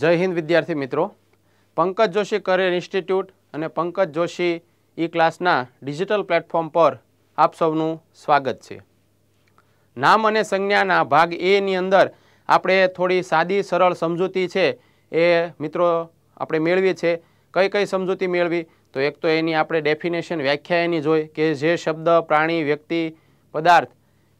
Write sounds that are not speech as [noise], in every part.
જય હિન્દ વિદ્યાર્થી મિત્રો પંકજ જોશી કરિયર ઇન્સ્ટિટ્યૂટ અને પંકજ જોશી ઈ ક્લાસના ડિજિટલ પ્લેટફોર્મ પર આપ સૌનું સ્વાગત છે નામ અને સંજ્ઞાના ભાગ એની અંદર આપણે થોડી સાદી સરળ સમજૂતી છે એ મિત્રો આપણે મેળવી છે કઈ કઈ સમજૂતી મેળવી તો એક તો એની આપણે ડેફિનેશન વ્યાખ્યા એની જોઈ કે જે શબ્દ પ્રાણી વ્યક્તિ પદાર્થ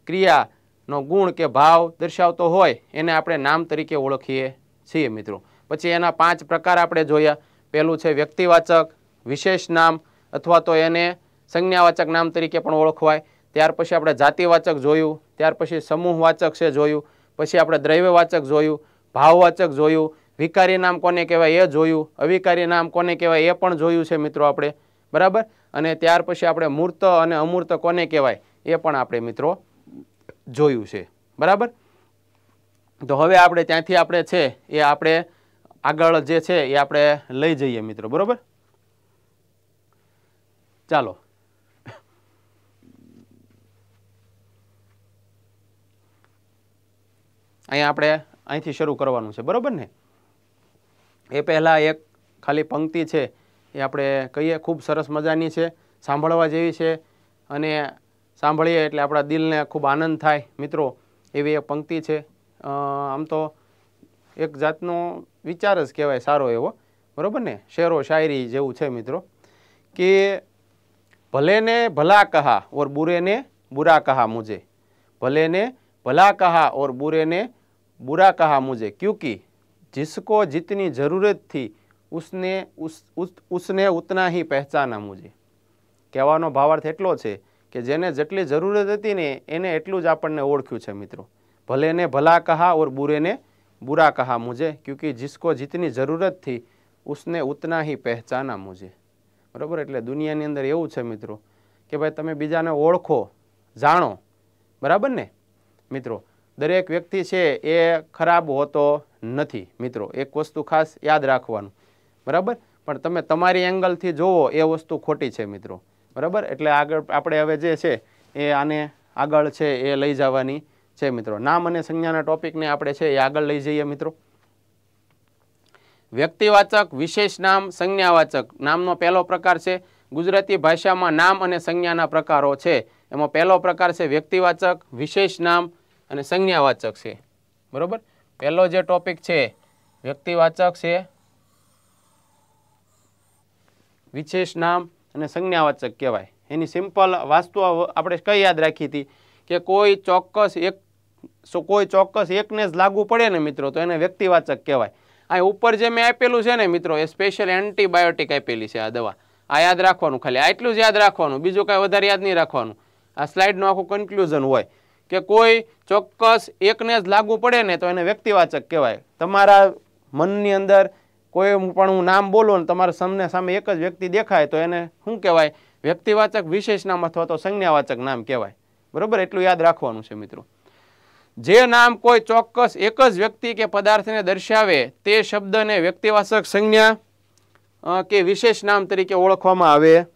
ક્રિયાનો ગુણ કે ભાવ દર્શાવતો હોય એને આપણે નામ તરીકે ઓળખીએ છીએ મિત્રો પછી એના પાંચ પ્રકાર આપણે જોયા પહેલું છે વ્યક્તિવાચક વિશેષ નામ અથવા તો એને સંજ્ઞાવાચક નામ તરીકે પણ ઓળખવાય ત્યાર પછી આપણે જાતિવાચક જોયું ત્યાર પછી સમૂહવાચક છે જોયું પછી આપણે દ્રવ્યવાચક જોયું ભાવવાચક જોયું વિકારી નામ કોને કહેવાય એ જોયું અવિકારી નામ કોને કહેવાય એ પણ જોયું છે મિત્રો આપણે બરાબર અને ત્યાર પછી આપણે મૂર્ત અને અમૂર્ત કોને કહેવાય એ પણ આપણે મિત્રો જોયું છે બરાબર તો હવે આપણે ત્યાંથી આપણે છે એ આપણે આગળ જે છે એ આપણે લઈ જઈએ મિત્રો બરોબર ચાલો અહીંયા આપણે અહીંથી શરૂ કરવાનું છે બરોબર ને એ પહેલાં એક ખાલી પંક્તિ છે એ આપણે કહીએ ખૂબ સરસ મજાની છે સાંભળવા જેવી છે અને સાંભળીએ એટલે આપણા દિલને ખૂબ આનંદ થાય મિત્રો એવી એક પંક્તિ છે આમ તો એક જાતનું વિચાર જ કહેવાય સારો એવો બરાબર ને શેરો શાયરી જેવું છે મિત્રો કે ભલેને ભલા કહા ઓર બુરેને બુરા કહા મુજે ભલેને ભલા કહા ઓર બુરેને બુરા કહા मुझे ક્યુકી જિસકો જીતની જરૂરતથી ઉસને ઉસને ઉતના હી પહેચાના મુજે કહેવાનો ભાવાર્થ એટલો છે કે જેને જેટલી જરૂરત હતી ને એને એટલું જ આપણને ઓળખ્યું છે મિત્રો ભલેને ભલા કહા ઓર બુરેને बुरा कहा मुझे क्योंकि जिसको जितनी ज़रूरत थी उसने ઉતના હી પહેચાના મુજે બરાબર એટલે દુનિયાની અંદર એવું છે મિત્રો કે ભાઈ તમે બીજાને ઓળખો જાણો બરાબર ને મિત્રો દરેક વ્યક્તિ છે એ ખરાબ હોતો નથી મિત્રો એક વસ્તુ ખાસ યાદ રાખવાનું બરાબર પણ તમે તમારી એંગલથી જોવો એ વસ્તુ ખોટી છે મિત્રો બરાબર એટલે આગળ આપણે હવે જે છે એ આને આગળ છે એ લઈ જવાની છે મિત્રો નામ અને સંજ્ઞાના ટોપિકને આપણે છે એ આગળ લઈ જઈએ મિત્રો વ્યક્તિવાચક વિશેષ નામ સંજ્ઞાવાચક નામનો પહેલો પ્રકાર છે ગુજરાતી ભાષામાં નામ અને સંજ્ઞાના પ્રકારો છે એમાં પહેલો પ્રકાર છે વ્યક્તિવાચક વિશેષ નામ અને સંજ્ઞાવાચક છે બરાબર પહેલો જે ટોપિક છે વ્યક્તિવાચક છે વિશેષ નામ અને સંજ્ઞાવાચક કહેવાય એની સિમ્પલ વાસ્તુ આપણે કઈ યાદ રાખી હતી કે કોઈ ચોક્કસ એક સો કોઈ ચોક્કસ એકને જ લાગુ પડે ને મિત્રો તો એને વ્યક્તિવાચક કહેવાય આ ઉપર જે મેં આપેલું છે ને મિત્રો એ સ્પેશિયલ એન્ટીબાયોટિક આપેલી છે આ દવા આ યાદ રાખવાનું ખાલી આટલું જ યાદ રાખવાનું બીજું કાંઈ વધારે યાદ નહીં રાખવાનું આ સ્લાઇડનું આખું કન્ક્લુઝન હોય કે કોઈ ચોક્કસ એકને જ લાગુ પડે ને તો એને વ્યક્તિવાચક કહેવાય તમારા મનની અંદર કોઈ પણ હું નામ બોલું ને તમારા સમને સામે એક જ વ્યક્તિ દેખાય તો એને શું કહેવાય વ્યક્તિવાચક વિશેષ નામ અથવા તો સંજ્ઞાવાચક નામ કહેવાય બરાબર એટલું યાદ રાખવાનું છે મિત્રો જે નામ કોઈ ચોક્કસ એક જ વ્યક્તિ કે પદાર્થને દર્શાવે તે શબ્દને વ્યક્તિવાચક સંજ્ઞા કે વિશેષ નામ તરીકે ઓળખવામાં આવે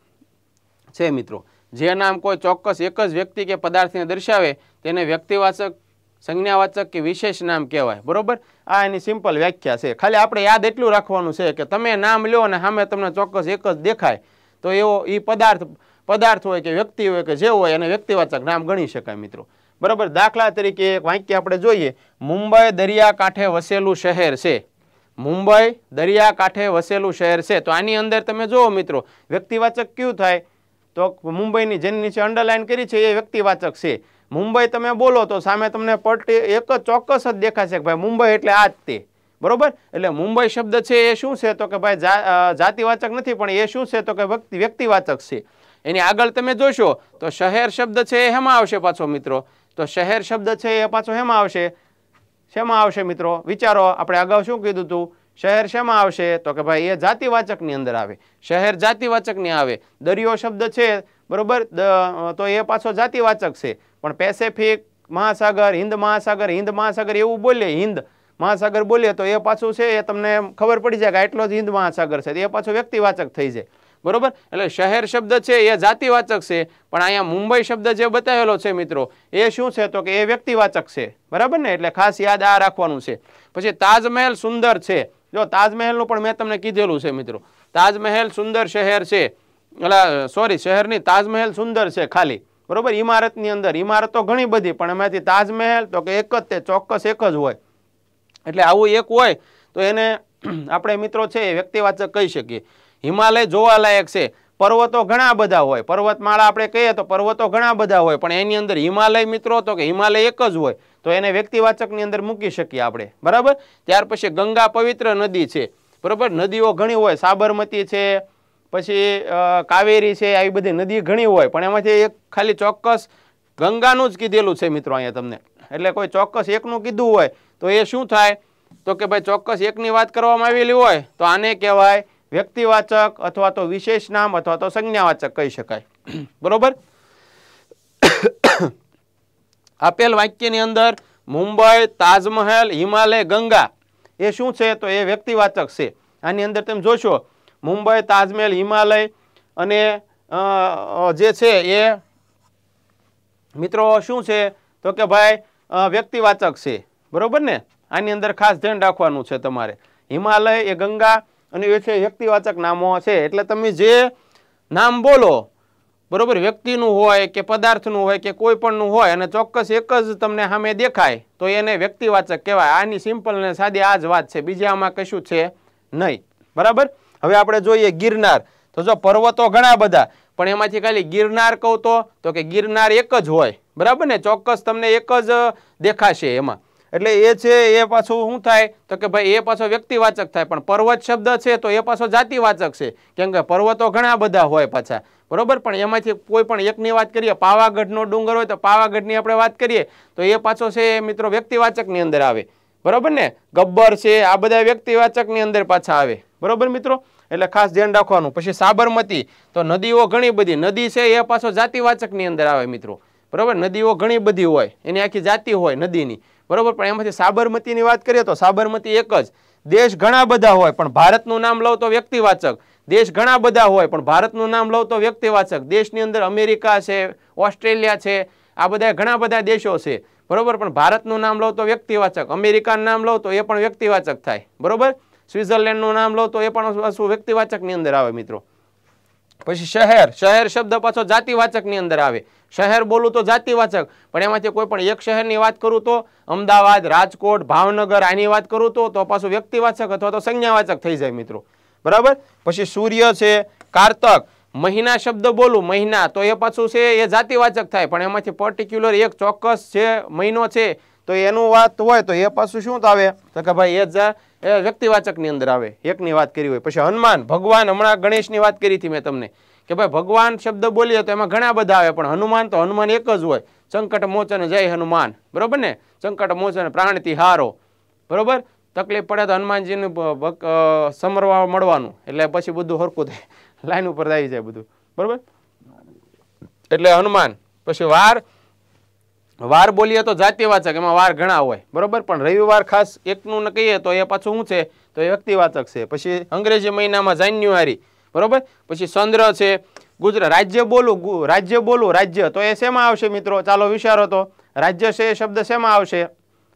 છે મિત્રો જે નામ કોઈ ચોક્કસ એક જ વ્યક્તિ કે પદાર્થને દર્શાવે તેને વ્યક્તિવાચક સંજ્ઞાવાચક કે વિશેષ નામ કહેવાય બરાબર આ એની સિમ્પલ વ્યાખ્યા છે ખાલી આપણે યાદ એટલું રાખવાનું છે કે તમે નામ લો અને સામે તમને ચોક્કસ એક જ દેખાય તો એવો એ પદાર્થ પદાર્થ હોય કે વ્યક્તિ હોય કે જે હોય એને વ્યક્તિવાચક નામ ગણી શકાય મિત્રો બરાબર દાખલા તરીકે એક વાંકી આપણે જોઈએ મુંબઈ દરિયાકાંઠે વસેલું શહેર છે મુંબઈ દરિયાકાંઠે વસેલું શહેર છે તો આની અંદર તમે જુઓ મિત્રો વ્યક્તિવાચક કયું થાય તો મુંબઈની જેની નીચે અંડરલાઇન કરી છે એ વ્યક્તિવાચક છે મુંબઈ તમે બોલો તો સામે તમને પટ્ટી એક જ ચોક્કસ જ દેખાશે કે ભાઈ મુંબઈ એટલે આ જ તે બરોબર એટલે મુંબઈ શબ્દ છે એ શું છે તો કે ભાઈ જાતિવાચક નથી પણ એ શું છે તો કે વ્યક્તિવાચક છે એની આગળ તમે જોશો તો શહેર શબ્દ છે એ હેમાં આવશે પાછો મિત્રો તો શહેર શબ્દ છે એ પાછો શેમાં આવશે શેમાં આવશે મિત્રો વિચારો આપણે અગાઉ શું કીધું હતું શહેર શેમાં આવશે તો કે ભાઈ એ જાતિવાચકની અંદર આવે શહેર જાતિવાચકની આવે દરિયો શબ્દ છે બરાબર તો એ પાછો જાતિવાચક છે પણ પેસેફિક મહાસાગર હિન્દ મહાસાગર હિન્દ મહાસાગર એવું બોલે હિન્દ મહાસાગર બોલીએ તો એ પાછું છે એ તમને ખબર પડી જાય કે આટલો જ હિન્દ મહાસાગર છે એ પાછું વ્યક્તિવાચક થઈ જાય બરોબર એટલે શહેર શબ્દ છે એ જાતિવાચક છે પણ અહીંયા મુંબઈ શબ્દ જે બતાવેલો છે મિત્રો એ શું છે તો કે એ વ્યક્તિવાચક છે બરાબર ને એટલે ખાસ યાદ આ રાખવાનું છે પછી તાજમહેલ સુંદર છે જો તાજમહેલનું પણ મેં તમને કીધેલું છે મિત્રો તાજમહેલ સુંદર શહેર છે એટલે સોરી શહેરની તાજમહેલ સુંદર છે ખાલી બરાબર ઇમારતની અંદર ઇમારતો ઘણી બધી પણ એમાંથી તાજમહેલ તો કે એક જ તે ચોક્કસ એક જ હોય એટલે આવું એક હોય તો એને આપણે મિત્રો છે એ વ્યક્તિવાચક કહી શકીએ હિમાલય જોવાલાયક છે પર્વતો ઘણા બધા હોય પર્વતમાળા આપણે કહીએ તો પર્વતો ઘણા બધા હોય પણ એની અંદર હિમાલય મિત્રો તો કે હિમાલય એક જ હોય તો એને વ્યક્તિવાચકની અંદર મૂકી શકીએ આપણે બરાબર ત્યાર પછી ગંગા પવિત્ર નદી છે બરાબર નદીઓ ઘણી હોય સાબરમતી છે પછી કાવેરી છે આવી બધી નદી ઘણી હોય પણ એમાંથી એક ખાલી ચોક્કસ ગંગાનું જ કીધેલું છે મિત્રો અહીંયા તમને એટલે કોઈ ચોક્કસ એકનું કીધું હોય તો એ શું થાય તો કે ભાઈ ચોક્કસ એકની વાત કરવામાં આવેલી હોય તો આને કહેવાય વ્યક્તિવાચક અથવા તો વિશેષ નામ અથવા તો સંજ્ઞાવાચક કહી શકાય [clears throat] બરોબર [coughs] આપેલ વાક્યની અંદર મુંબઈ તાજમહેલ હિમાલય ગંગા એ શું છે તો એ વ્યક્તિવાચક છે આની અંદર તમે જોશો મુંબઈ તાજમહેલ હિમાલય અને જે છે એ મિત્રો શું છે તો કે ભાઈ વ્યક્તિવાચક છે બરોબર ને આની અંદર ખાસ ધ્યાન રાખવાનું છે તમારે હિમાલય એ ગંગા અને એ છે વ્યક્તિવાચક નામો છે એટલે તમે જે નામ બોલો બરોબર વ્યક્તિનું હોય કે પદાર્થનું હોય કે કોઈ પણનું હોય અને ચોક્કસ એક જ તમને સામે દેખાય તો એને વ્યક્તિવાચક કહેવાય આની સિમ્પલ અને સાદી આ જ વાત છે બીજા આમાં કશું છે નહીં બરાબર હવે આપણે જોઈએ ગિરનાર તો જો પર્વતો ઘણા બધા પણ એમાંથી ખાલી ગિરનાર કહું તો કે ગિરનાર એક જ હોય બરાબર ને ચોક્કસ તમને એક જ દેખાશે એમાં એટલે એ છે એ પાછું શું થાય તો કે ભાઈ એ પાછો વ્યક્તિવાચક થાય પણ પર્વત શબ્દ છે તો એ પાછો જાતિવાચક છે કેમ કે પર્વતો ઘણા બધા હોય પાછા બરોબર પણ એમાંથી કોઈ પણ એકની વાત કરીએ પાવાગઢનો ડુંગર હોય તો પાવાગઢની આપણે વાત કરીએ તો એ પાછો છે એ મિત્રો વ્યક્તિવાચકની અંદર આવે બરોબર ને ગબ્બર છે આ બધા વ્યક્તિવાચકની અંદર પાછા આવે બરોબર મિત્રો એટલે ખાસ ધ્યાન રાખવાનું પછી સાબરમતી તો નદીઓ ઘણી બધી નદી છે એ પાછો જાતિવાચકની અંદર આવે મિત્રો બરોબર નદીઓ ઘણી બધી હોય એની આખી જાતિ હોય નદીની બરોબર પણ એમાંથી સાબરમતીની વાત કરીએ તો સાબરમતી એક જ દેશ ઘણા બધા હોય પણ ભારતનું નામ લઉં તો વ્યક્તિવાચક દેશ ઘણા બધા હોય પણ ભારતનું નામ લઉં તો વ્યક્તિવાચક દેશની અંદર અમેરિકા છે ઓસ્ટ્રેલિયા છે આ બધા ઘણા બધા દેશો છે બરોબર પણ ભારતનું નામ લઉં તો વ્યક્તિવાચક અમેરિકાનું નામ લઉં તો એ પણ વ્યક્તિવાચક થાય બરોબર સ્વિટ્ઝરલેન્ડનું નામ લઉં તો એ પણ શું વ્યક્તિવાચકની અંદર આવે મિત્રો પછી શહેર શહેર શબ્દ પાછો જાતિવાચકની અંદર આવે શહેર બોલું તો જાતિવાચક પણ એમાંથી કોઈ પણ એક શહેરની વાત કરું તો અમદાવાદ રાજકોટ ભાવનગર આની વાત કરું તો તો પાછું વ્યક્તિવાચક અથવા તો સંજ્ઞાવાચક થઈ જાય મિત્રો બરાબર પછી સૂર્ય છે કારતક મહિના શબ્દ બોલું મહિના તો એ પાછું છે એ જાતિવાચક થાય પણ એમાંથી પર્ટિક્યુલર એક ચોક્કસ છે મહિનો છે તો એનું વાત હોય તો એ પાછું શું આવે તો કે ભાઈ એ જ એ વ્યક્તિવાચકની અંદર આવે એકની વાત કરી હોય પછી હનુમાન ભગવાન હમણાં ગણેશની વાત કરી હતી મેં તમને કે ભાઈ ભગવાન શબ્દ બોલીએ તો એમાં ઘણા બધા આવે પણ હનુમાન તો હનુમાન એક જ હોય સંકટ મોચન જય હનુમાન બરોબર ને સંકટ મોચન પ્રાણથી હારો બરોબર તકલીફ પડે તો હનુમાનજીને સમરવા મળવાનું એટલે પછી બધું હરકું થાય [laughs] લાઈન ઉપર આવી જાય બધું બરોબર એટલે હનુમાન પછી વાર વાર બોલીએ તો જાતિવાચક એમાં વાર ઘણા હોય બરોબર પણ રવિવાર ખાસ એકનું કહીએ તો એ પાછું શું છે તો એ વ્યક્તિવાચક છે પછી અંગ્રેજી મહિનામાં જાન્યુઆરી બરોબર પછી ચંદ્ર છે ગુજરાત રાજ્ય બોલું રાજ્ય બોલું રાજ્ય તો એ શેમાં આવશે મિત્રો ચાલો વિચારો તો રાજ્ય છે એ શબ્દ શેમાં આવશે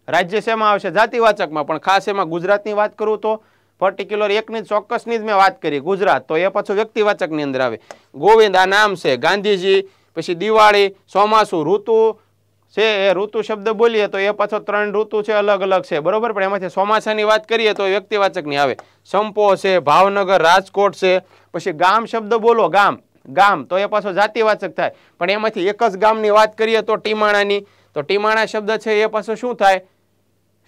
રાજ્ય શેમાં આવશે જાતિવાચકમાં પણ ખાસ એમાં ગુજરાતની વાત કરું તો પર્ટિક્યુલર એકની ચોક્કસની જ મેં વાત કરી ગુજરાત તો એ પાછું વ્યક્તિવાચકની અંદર આવે ગોવિંદ આ નામ છે ગાંધીજી પછી દિવાળી ચોમાસું ઋતુ છે એ ઋતુ શબ્દ બોલીએ તો એ પાછો ત્રણ ઋતુ છે અલગ અલગ છે બરોબર પણ એમાંથી ચોમાસાની વાત કરીએ તો વ્યક્તિવાચકની આવે સંપો છે ભાવનગર રાજકોટ છે પછી ગામ શબ્દ બોલો ગામ ગામ તો એ પાછો જાતિવાચક થાય પણ એમાંથી એક જ ગામની વાત કરીએ તો ટીમાણાની તો ટીમાણા શબ્દ છે એ પાછો શું થાય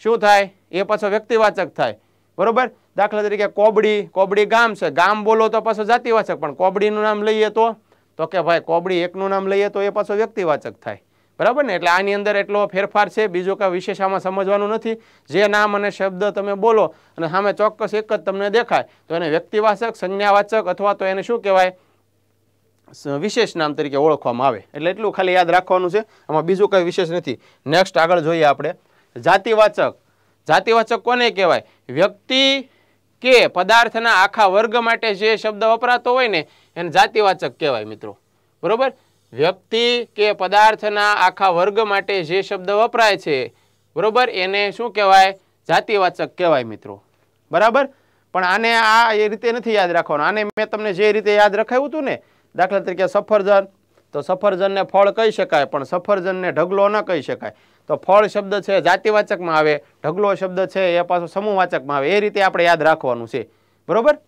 શું થાય એ પાછો વ્યક્તિવાચક થાય બરોબર દાખલા તરીકે કોબડી કોબડી ગામ છે ગામ બોલો તો પાછો જાતિવાચક પણ કોબડીનું નામ લઈએ તો તો કે ભાઈ કોબડી એકનું નામ લઈએ તો એ પાછો વ્યક્તિવાચક થાય બરાબર ને એટલે આની અંદર એટલો ફેરફાર છે બીજો કાંઈ વિશેષ આમાં સમજવાનું નથી જે નામ અને શબ્દ તમે બોલો અને સામે ચોક્કસ એક જ તમને દેખાય તો એને વ્યક્તિવાચક સંજ્ઞાવાચક અથવા તો એને શું કહેવાય વિશેષ નામ તરીકે ઓળખવામાં આવે એટલે એટલું ખાલી યાદ રાખવાનું છે આમાં બીજું કંઈ વિશેષ નથી નેક્સ્ટ આગળ જોઈએ આપણે જાતિવાચક જાતિવાચક કોને કહેવાય વ્યક્તિ કે પદાર્થના આખા વર્ગ માટે જે શબ્દ વપરાતો હોય ને એને જાતિવાચક કહેવાય મિત્રો બરાબર વ્યક્તિ કે પદાર્થના આખા વર્ગ માટે જે શબ્દ વપરાય છે બરાબર એને શું કહેવાય જાતિવાચક કહેવાય મિત્રો બરાબર પણ આને આ એ રીતે નથી યાદ રાખવાનું આને મેં તમને જે રીતે યાદ રખાયું હતું ને દાખલા તરીકે સફરજન તો સફરજનને ફળ કહી શકાય પણ સફરજનને ઢગલો ન કહી શકાય તો ફળ શબ્દ છે જાતિવાચકમાં આવે ઢગલો શબ્દ છે એ પાછો સમૂહવાચકમાં આવે એ રીતે આપણે યાદ રાખવાનું છે બરાબર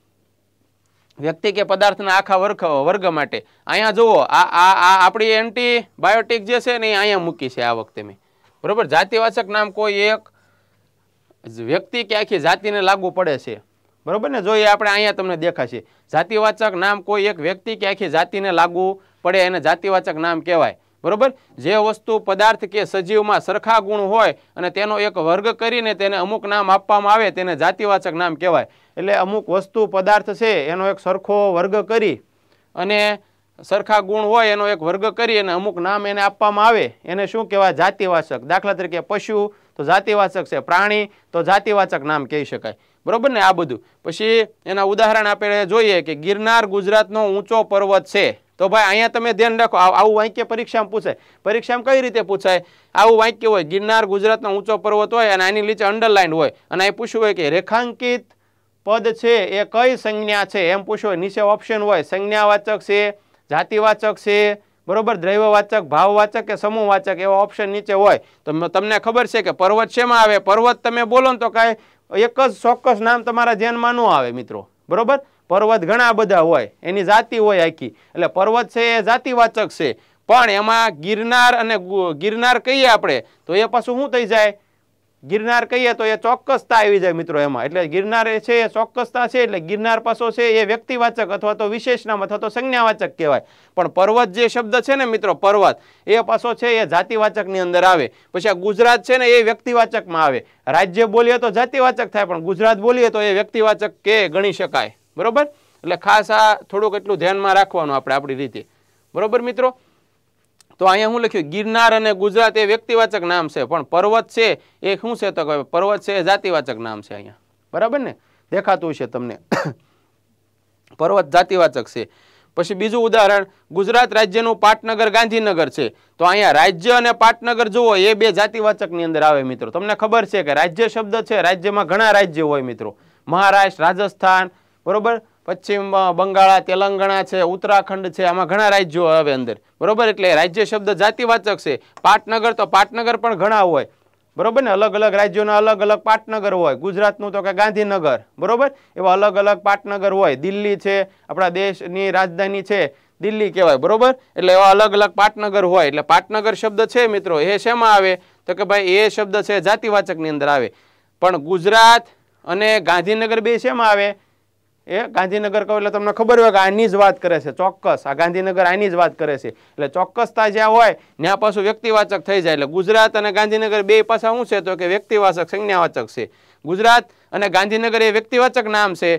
વ્યક્તિ કે પદાર્થના આખા વર્ગ વર્ગ માટે અહીંયા જુઓ આ આ આ આપણી એન્ટીબાયોટિક જે છે ને એ અહીંયા મૂકી છે આ વખતે મેં બરાબર જાતિવાચક નામ કોઈ એક વ્યક્તિ કે આખી જાતિને લાગુ પડે છે બરાબર ને જો આપણે અહીંયા તમને દેખાશે જાતિવાચક નામ કોઈ એક વ્યક્તિ કે આખી જાતિને લાગુ પડે એને જાતિવાચક નામ કહેવાય બરોબર જે વસ્તુ પદાર્થ કે સજીવમાં સરખા ગુણ હોય અને તેનો એક વર્ગ કરીને તેને અમુક નામ આપવામાં આવે તેને જાતિવાચક નામ કહેવાય એટલે અમુક વસ્તુ પદાર્થ છે એનો એક સરખો વર્ગ કરી અને સરખા ગુણ હોય એનો એક વર્ગ કરી અને અમુક નામ એને આપવામાં આવે એને શું કહેવાય જાતિવાચક દાખલા તરીકે પશુ તો જાતિવાચક છે પ્રાણી તો જાતિવાચક નામ કહી શકાય બરાબર ને આ બધું પછી એના ઉદાહરણ આપણે જોઈએ કે ગિરનાર ગુજરાતનો ઊંચો પર્વત છે તો ભાઈ અહીંયા તમે ધ્યાન રાખો આવું વાંક્ય પરીક્ષામાં પૂછાય પરીક્ષામાં કઈ રીતે પૂછાય આવું વાંક્ય હોય ગિરનાર ગુજરાતનો ઊંચો પર્વત હોય અને આની નીચે અંડરલાઇન હોય અને અહીં પૂછ્યું હોય કે રેખાંકિત પદ છે એ કઈ સંજ્ઞા છે એમ પૂછો નીચે ઓપ્શન હોય સંજ્ઞાવાચક છે જાતિવાચક છે બરોબર દ્રૈવવાચક ભાવવાચક કે સમૂહવાચક એવા ઓપ્શન નીચે હોય તો તમને ખબર છે કે પર્વત શેમાં આવે પર્વત તમે બોલો તો કાંઈ એક જ ચોક્કસ નામ તમારા ધ્યાનમાં ન આવે મિત્રો બરોબર પર્વત ઘણા બધા હોય એની જાતિ હોય આખી એટલે પર્વત છે એ જાતિવાચક છે પણ એમાં ગિરનાર અને ગિરનાર કહીએ આપણે તો એ પાછું શું થઈ જાય ગિરનાર કહીએ તો એ ચોક્કસતા આવી જાય મિત્રો એમાં એટલે ગિરનાર છે એ ચોક્કસતા છે એટલે ગિરનાર પાસો છે એ વ્યક્તિવાચક અથવા તો વિશેષનામ અથવા તો સંજ્ઞાવાચક કહેવાય પણ પર્વત જે શબ્દ છે ને મિત્રો પર્વત એ પાસો છે એ જાતિવાચકની અંદર આવે પછી આ ગુજરાત છે ને એ વ્યક્તિવાચકમાં આવે રાજ્ય બોલીએ તો જાતિવાચક થાય પણ ગુજરાત બોલીએ તો એ વ્યક્તિવાચક કે ગણી શકાય બરાબર એટલે ખાસ આ થોડુંક એટલું ધ્યાનમાં રાખવાનું આપણે આપણી રીતે બરાબર મિત્રો તો અહીંયા હું લખ્યું ગિરનાર અને ગુજરાત એ વ્યક્તિવાચક નામ છે પણ પર્વત છે એ શું છે તો પર્વત છે એ જાતિવાચક નામ છે અહીંયા બરાબર ને દેખાતું છે તમને [coughs] પર્વત જાતિવાચક છે પછી બીજું ઉદાહરણ ગુજરાત રાજ્યનું પાટનગર ગાંધીનગર છે તો અહીંયા રાજ્ય અને પાટનગર જુઓ એ બે જાતિવાચકની અંદર આવે મિત્રો તમને ખબર છે કે રાજ્ય શબ્દ છે રાજ્યમાં ઘણા રાજ્ય હોય મિત્રો મહારાષ્ટ્ર રાજસ્થાન બરોબર પશ્ચિમ બંગાળા તેલંગણા છે ઉત્તરાખંડ છે આમાં ઘણા રાજ્યો આવે અંદર બરોબર એટલે રાજ્ય શબ્દ જાતિવાચક છે પાટનગર તો પાટનગર પણ ઘણા હોય બરાબર ને અલગ અલગ રાજ્યોના અલગ અલગ પાટનગર હોય ગુજરાતનું તો કે ગાંધીનગર બરોબર એવા અલગ અલગ પાટનગર હોય દિલ્હી છે આપણા દેશની રાજધાની છે દિલ્હી કહેવાય બરાબર એટલે એવા અલગ અલગ પાટનગર હોય એટલે પાટનગર શબ્દ છે મિત્રો એ શેમાં આવે તો કે ભાઈ એ શબ્દ છે જાતિવાચકની અંદર આવે પણ ગુજરાત અને ગાંધીનગર બે શેમાં આવે એ ગાંધીનગર કહો એટલે તમને ખબર હોય કે આની જ વાત કરે છે ચોક્કસ આ ગાંધીનગર આની જ વાત કરે છે એટલે ચોક્કસતા જ્યાં હોય ત્યાં પાછું વ્યક્તિવાચક થઈ જાય એટલે ગુજરાત અને ગાંધીનગર બે પાછા શું છે તો કે વ્યક્તિવાચક સંજ્ઞાવાચક છે ગુજરાત અને ગાંધીનગર એ વ્યક્તિવાચક નામ છે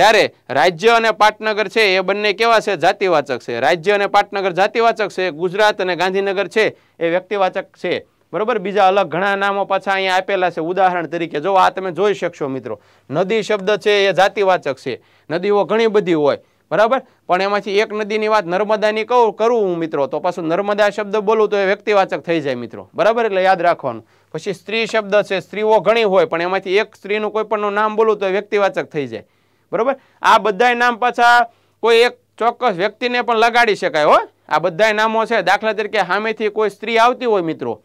જ્યારે રાજ્ય અને પાટનગર છે એ બંને કેવા છે જાતિવાચક છે રાજ્ય અને પાટનગર જાતિવાચક છે ગુજરાત અને ગાંધીનગર છે એ વ્યક્તિવાચક છે બરોબર બીજા અલગ ઘણા નામો પાછા અહીંયા આપેલા છે ઉદાહરણ તરીકે જો આ તમે જોઈ શકશો મિત્રો નદી શબ્દ છે એ જાતિવાચક છે નદીઓ ઘણી બધી હોય બરાબર પણ એમાંથી એક નદીની વાત નર્મદાની કહું કરું હું મિત્રો તો પાછું નર્મદા શબ્દ બોલું તો એ વ્યક્તિવાચક થઈ જાય મિત્રો બરાબર એટલે યાદ રાખવાનું પછી સ્ત્રી શબ્દ છે સ્ત્રીઓ ઘણી હોય પણ એમાંથી એક સ્ત્રીનું કોઈ પણ નામ બોલું તો એ વ્યક્તિવાચક થઈ જાય બરાબર આ બધાય નામ પાછા કોઈ એક ચોક્કસ વ્યક્તિને પણ લગાડી શકાય હો આ બધાય નામો છે દાખલા તરીકે સામેથી કોઈ સ્ત્રી આવતી હોય મિત્રો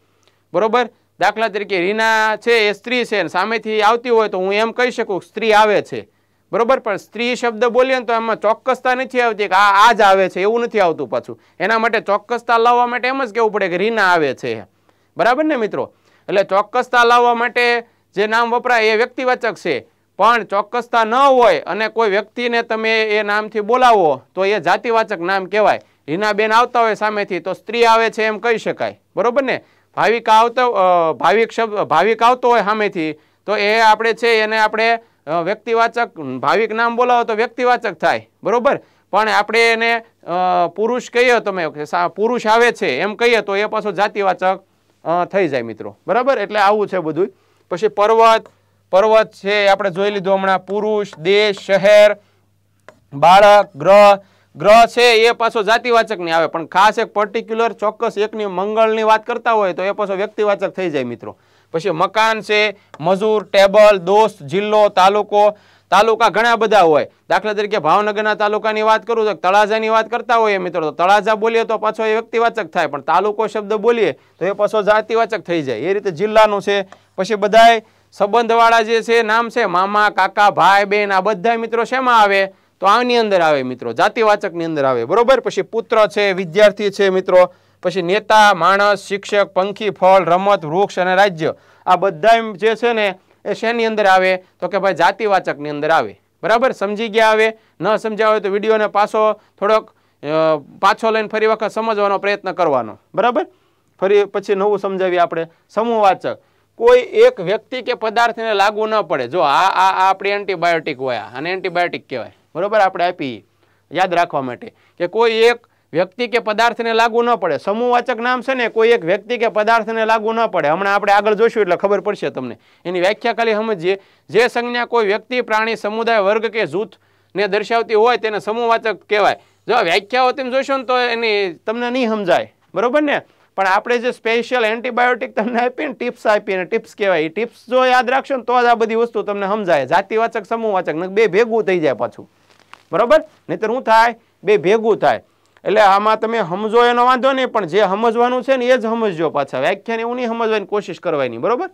બરાબર દાખલા તરીકે રીના છે એ સ્ત્રી છે સામેથી આવતી હોય તો હું એમ કહી શકું સ્ત્રી આવે છે બરાબર પણ સ્ત્રી શબ્દ બોલીએ ને તો એમાં ચોક્કસતા નથી આવતી કે આ આ જ આવે છે એવું નથી આવતું પાછું એના માટે ચોક્કસતા લાવવા માટે એમ જ કહેવું પડે કે રીના આવે છે બરાબર ને મિત્રો એટલે ચોક્કસતા લાવવા માટે જે નામ વપરાય એ વ્યક્તિવાચક છે પણ ચોક્કસતા ન હોય અને કોઈ વ્યક્તિને તમે એ નામથી બોલાવો તો એ જાતિવાચક નામ કહેવાય રીના બેન આવતા હોય સામેથી તો સ્ત્રી આવે છે એમ કહી શકાય બરાબર ને ભાવિક આવતો ભાવિક શબ્દ ભાવિક આવતો હોય સામેથી તો એ આપણે છે એને આપણે વ્યક્તિવાચક ભાવિક નામ બોલાવો તો વ્યક્તિવાચક થાય બરાબર પણ આપણે એને પુરુષ કહીએ તમે પુરુષ આવે છે એમ કહીએ તો એ પાછો જાતિવાચક થઈ જાય મિત્રો બરાબર એટલે આવું છે બધું પછી પર્વત પર્વત છે આપણે જોઈ લીધું હમણાં પુરુષ દેશ શહેર બાળક ગ્રહ ગ્રહ છે એ પાછો જાતિવાચક નહીં આવે પણ ખાસ એક પર્ટિક્યુલર ચોક્કસ એકની મંગળની વાત કરતા હોય તો એ પાછો વ્યક્તિવાચક થઈ જાય મિત્રો પછી મકાન છે મજૂર ટેબલ દોસ્ત જિલ્લો તાલુકો તાલુકા ઘણા બધા હોય દાખલા તરીકે ભાવનગરના તાલુકાની વાત કરું તો તળાજાની વાત કરતા હોઈએ મિત્રો તો તળાજા બોલીએ તો પાછો એ વ્યક્તિવાચક થાય પણ તાલુકો શબ્દ બોલીએ તો એ પાછો જાતિવાચક થઈ જાય એ રીતે જિલ્લાનું છે પછી બધાય સંબંધવાળા જે છે નામ છે મામા કાકા ભાઈ બેન આ બધા મિત્રો શેમાં આવે તો આની અંદર આવે મિત્રો જાતિવાચકની અંદર આવે બરોબર પછી પુત્ર છે વિદ્યાર્થી છે મિત્રો પછી નેતા માણસ શિક્ષક પંખી ફળ રમત વૃક્ષ અને રાજ્ય આ બધા જે છે ને એ શેની અંદર આવે તો કે ભાઈ જાતિવાચકની અંદર આવે બરાબર સમજી ગયા આવે ન સમજ્યા હોય તો વિડીયોને પાછો થોડોક પાછો લઈને ફરી વખત સમજવાનો પ્રયત્ન કરવાનો બરાબર ફરી પછી નવું સમજાવીએ આપણે સમૂહવાચક કોઈ એક વ્યક્તિ કે પદાર્થને લાગુ ન પડે જો આ આ આપણી એન્ટીબાયોટિક હોય અને એન્ટીબાયોટિક કહેવાય બરાબર આપણે આપીએ યાદ રાખવા માટે કે કોઈ એક વ્યક્તિ કે પદાર્થને લાગુ ન પડે સમૂહવાચક નામ છે ને કોઈ એક વ્યક્તિ કે પદાર્થને લાગુ ન પડે હમણાં આપણે આગળ જોઈશું એટલે ખબર પડશે તમને એની વ્યાખ્યા ખાલી સમજીએ જે સંજ્ઞા કોઈ વ્યક્તિ પ્રાણી સમુદાય વર્ગ કે જૂથને દર્શાવતી હોય તેને સમૂહવાચક કહેવાય જો વ્યાખ્યાઓ તમે જોઈશો ને તો એની તમને નહીં સમજાય બરાબર ને પણ આપણે જે સ્પેશિયલ એન્ટીબાયોટિક તમને આપીને ટિપ્સ આપીને ટિપ્સ કહેવાય એ ટિપ્સ જો યાદ રાખશો ને તો જ આ બધી વસ્તુ તમને સમજાય જાતિવાચક સમૂહવાચક બે ભેગું થઈ જાય પાછું બરાબર નહીતર શું થાય બે ભેગું થાય એટલે આમાં તમે સમજો એનો વાંધો નહીં પણ જે સમજવાનું છે ને એ જ સમજજો પાછા વ્યાખ્યાન એવું નહીં સમજવાની કોશિશ કરવાની બરાબર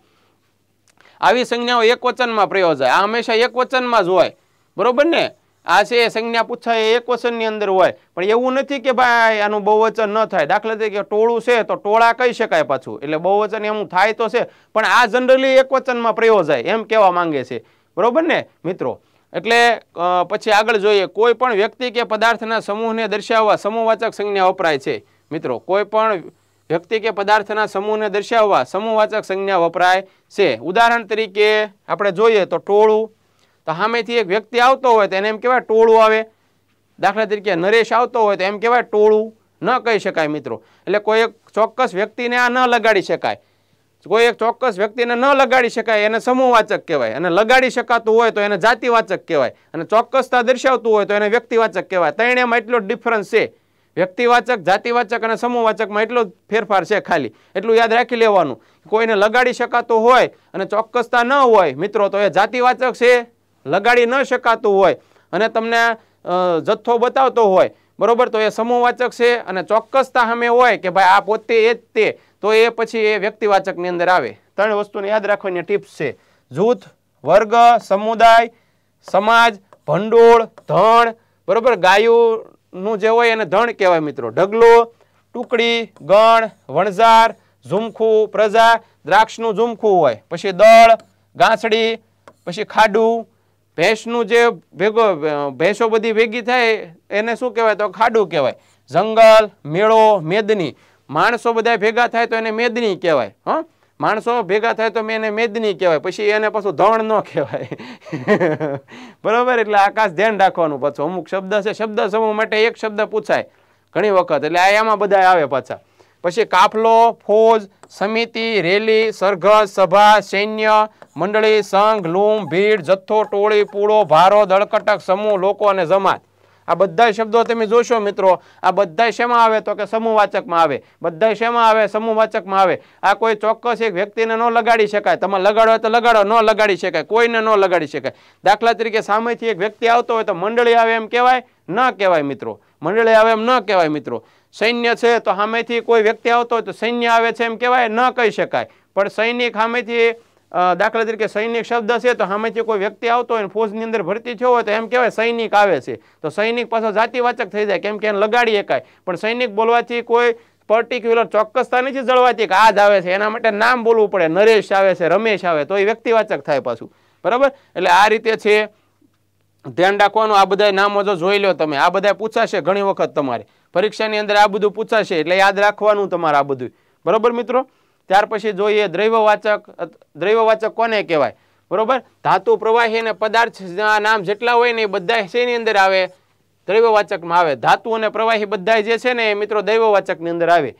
આવી સંજ્ઞાઓ એક વચનમાં પ્રયોજાય આ હંમેશા એક વચનમાં જ હોય બરાબર ને આ છે એ સંજ્ઞા પૂછાય એ એક વચનની અંદર હોય પણ એવું નથી કે ભાઈ આનું બહુવચન ન થાય દાખલા તરીકે ટોળું છે તો ટોળા કહી શકાય પાછું એટલે બહુવચન એવું થાય તો છે પણ આ જનરલી એક વચનમાં પ્રયોજાય એમ કહેવા માંગે છે બરાબર ને મિત્રો એટલે પછી આગળ જોઈએ કોઈ પણ વ્યક્તિ કે પદાર્થના સમૂહને દર્શાવવા સમૂહવાચક સંજ્ઞા વપરાય છે મિત્રો કોઈ પણ વ્યક્તિ કે પદાર્થના સમૂહને દર્શાવવા સમૂહવાચક સંજ્ઞા વપરાય છે ઉદાહરણ તરીકે આપણે જોઈએ તો ટોળું તો સામેથી એક વ્યક્તિ આવતો હોય તો એને એમ કહેવાય ટોળું આવે દાખલા તરીકે નરેશ આવતો હોય તો એમ કહેવાય ટોળું ન કહી શકાય મિત્રો એટલે કોઈ એક ચોક્કસ વ્યક્તિને આ ન લગાડી શકાય કોઈ એક ચોક્કસ વ્યક્તિને ન લગાડી શકાય એને સમૂહવાચક કહેવાય અને લગાડી શકાતું હોય તો એને જાતિવાચક કહેવાય અને ચોક્કસતા દર્શાવતું હોય તો એને વ્યક્તિવાચક કહેવાય ત્રણેમાં એટલો ડિફરન્સ છે વ્યક્તિવાચક જાતિવાચક અને સમૂહવાચકમાં એટલો ફેરફાર છે ખાલી એટલું યાદ રાખી લેવાનું કોઈને લગાડી શકાતું હોય અને ચોક્કસતા ન હોય મિત્રો તો એ જાતિવાચક છે લગાડી ન શકાતું હોય અને તમને જથ્થો બતાવતો હોય બરોબર તો એ સમૂહવાચક છે અને ચોક્કસતા સામે હોય કે ભાઈ આ પોતે એ જ તે તો એ પછી એ વ્યક્તિવાચકની અંદર આવે ત્રણ વસ્તુને યાદ રાખવાની ટિપ્સ છે જૂથ વર્ગ સમુદાય સમાજ ભંડોળ ધણ બરોબર ગાયુંનું જે હોય એને ધણ કહેવાય મિત્રો ઢગલો ટુકડી ગણ વણઝાર ઝુમખું પ્રજા દ્રાક્ષનું ઝુમખું હોય પછી દળ ગાંસડી પછી ખાડું ભેંસનું જે ભેગો ભેંસો બધી ભેગી થાય એને શું કહેવાય તો ખાડું કહેવાય જંગલ મેળો મેદની માણસો બધા ભેગા થાય તો એને મેદની કહેવાય હં માણસો ભેગા થાય તો મેં એને મેદની કહેવાય પછી એને પાછું ધણ ન કહેવાય [laughs] બરાબર એટલે આકાશ ધ્યાન રાખવાનું પાછું અમુક શબ્દ છે શબ્દ સમૂહ માટે એક શબ્દ પૂછાય ઘણી વખત એટલે આ એમાં બધા આવે પાછા પછી કાફલો ફોજ સમિતિ રેલી સરઘસ સભા સૈન્ય મંડળી સંઘ લૂમ ભીડ જથ્થો ટોળી પૂળો ભારો દળકટક સમૂહ લોકો અને જમાત આ બધા શબ્દો તમે જોશો મિત્રો આ બધા શેમાં આવે તો કે સમૂહવાચકમાં આવે બધા શેમાં આવે સમૂહવાચકમાં આવે આ કોઈ ચોક્કસ એક વ્યક્તિને ન લગાડી શકાય તમે લગાડો તો લગાડો ન લગાડી શકાય કોઈને ન લગાડી શકાય દાખલા તરીકે સામેથી એક વ્યક્તિ આવતો હોય તો મંડળી આવે એમ કહેવાય ન કહેવાય મિત્રો મંડળી આવે એમ ન કહેવાય મિત્રો સૈન્ય છે તો સામેથી કોઈ વ્યક્તિ આવતો હોય તો સૈન્ય આવે છે એમ કહેવાય ન કહી શકાય પણ સૈનિક સામેથી દાખલા તરીકે સૈનિક શબ્દ છે તો સામેથી કોઈ વ્યક્તિ આવતો હોય ફોજની અંદર ભરતી થયો હોય તો એમ કહેવાય સૈનિક આવે છે તો સૈનિક પાછો જાતિવાચક થઈ જાય કેમ કે એને લગાડી શકાય પણ સૈનિક બોલવાથી કોઈ પર્ટિક્યુલર ચોક્કસતા નથી જળવાતી કે આ જ આવે છે એના માટે નામ બોલવું પડે નરેશ આવે છે રમેશ આવે તો એ વ્યક્તિવાચક થાય પાછું બરાબર એટલે આ રીતે છે ધ્યાન રાખવાનું આ બધા નામો જો જોઈ લો તમે આ બધા પૂછાશે ઘણી વખત તમારે પરીક્ષાની અંદર આ બધું પૂછાશે એટલે યાદ રાખવાનું તમારે આ બધું બરાબર મિત્રો ત્યાર પછી જોઈએ દ્રૈવવાચક દ્રૈવવાચક કોને કહેવાય બરોબર ધાતુ પ્રવાહી અને પદાર્થ નામ જેટલા હોય ને એ બધા શેની અંદર આવે દૈવવાચકમાં આવે ધાતુ અને પ્રવાહી બધા જે છે ને એ મિત્રો દૈવવાચકની અંદર આવે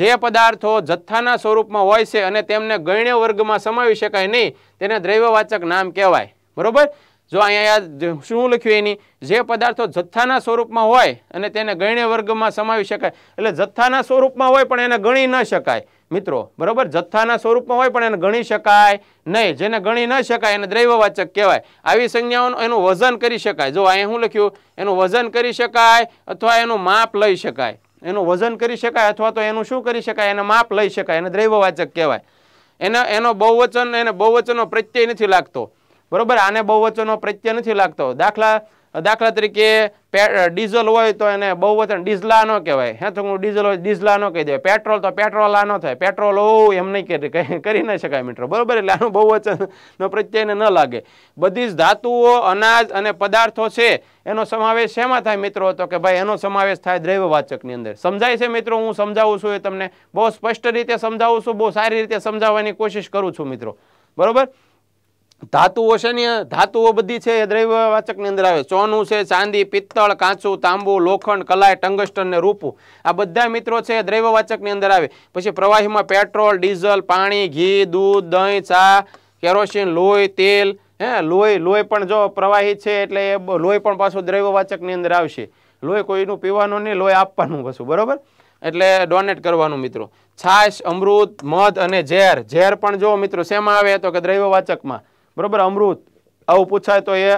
જે પદાર્થો જથ્થાના સ્વરૂપમાં હોય છે અને તેમને ગણ્ય વર્ગમાં સમાવી શકાય નહીં તેને દ્રૈવવાચક નામ કહેવાય બરોબર જો અહીંયા શું લખ્યું એની જે પદાર્થો જથ્થાના સ્વરૂપમાં હોય અને તેને ગણ્ય વર્ગમાં સમાવી શકાય એટલે જથ્થાના સ્વરૂપમાં હોય પણ એને ગણી ન શકાય મિત્રો બરોબર જથ્થાના સ્વરૂપમાં હોય પણ એને ગણી શકાય નહીં જેને ગણી ન શકાય એને દ્રૈવવાચક કહેવાય આવી સંજ્ઞાઓનું એનું વજન કરી શકાય જો અહીંયા શું લખ્યું એનું વજન કરી શકાય અથવા એનું માપ લઈ શકાય એનું વજન કરી શકાય અથવા તો એનું શું કરી શકાય એને માપ લઈ શકાય એને દ્રૈવવાચક કહેવાય એનો એનો બહુવચન એને બહુવચનો પ્રત્યય નથી લાગતો બરોબર આને બહુવચનો પ્રત્યય નથી લાગતો દાખલા દાખલા તરીકે ડીઝલ હોય તો એને બહુ વતન ડીઝલા ન કહેવાય હે તો ડીઝલ હોય ડીઝલા ન કહી દેવાય પેટ્રોલ તો પેટ્રોલ આ ન થાય પેટ્રોલ ઓ એમ નહીં કરી ન શકાય મિત્રો બરાબર એટલે આનું બહુ વચનનો પ્રત્યયને ન લાગે બધી જ ધાતુઓ અનાજ અને પદાર્થો છે એનો સમાવેશ શેમાં થાય મિત્રો તો કે ભાઈ એનો સમાવેશ થાય દ્રવ્યવાચકની અંદર સમજાય છે મિત્રો હું સમજાવું છું એ તમને બહુ સ્પષ્ટ રીતે સમજાવું છું બહુ સારી રીતે સમજાવવાની કોશિશ કરું છું મિત્રો બરાબર ધાતુઓ છે ને ધાતુઓ બધી છે એ દ્રવ્યવાચકની અંદર આવે સોનું છે ચાંદી પિત્તળ કાચું તાંબુ લોખંડ કલાય ટંગસ્ટન ને રૂપું આ બધા મિત્રો છે દ્રવ્યવાચકની અંદર આવે પછી પ્રવાહીમાં પેટ્રોલ ડીઝલ પાણી ઘી દૂધ દહીં ચા કેરોસીન લોહી તેલ હે લોહી લોહી પણ જો પ્રવાહી છે એટલે એ લોહી પણ પાછું દ્રવ્યવાચકની અંદર આવશે લોહી કોઈનું પીવાનું નહીં લોહી આપવાનું પાછું બરાબર એટલે ડોનેટ કરવાનું મિત્રો છાશ અમૃત મધ અને ઝેર ઝેર પણ જો મિત્રો શેમાં આવે તો કે દ્રવ્યવાચકમાં બરોબર અમૃત આવું પૂછાય તો એ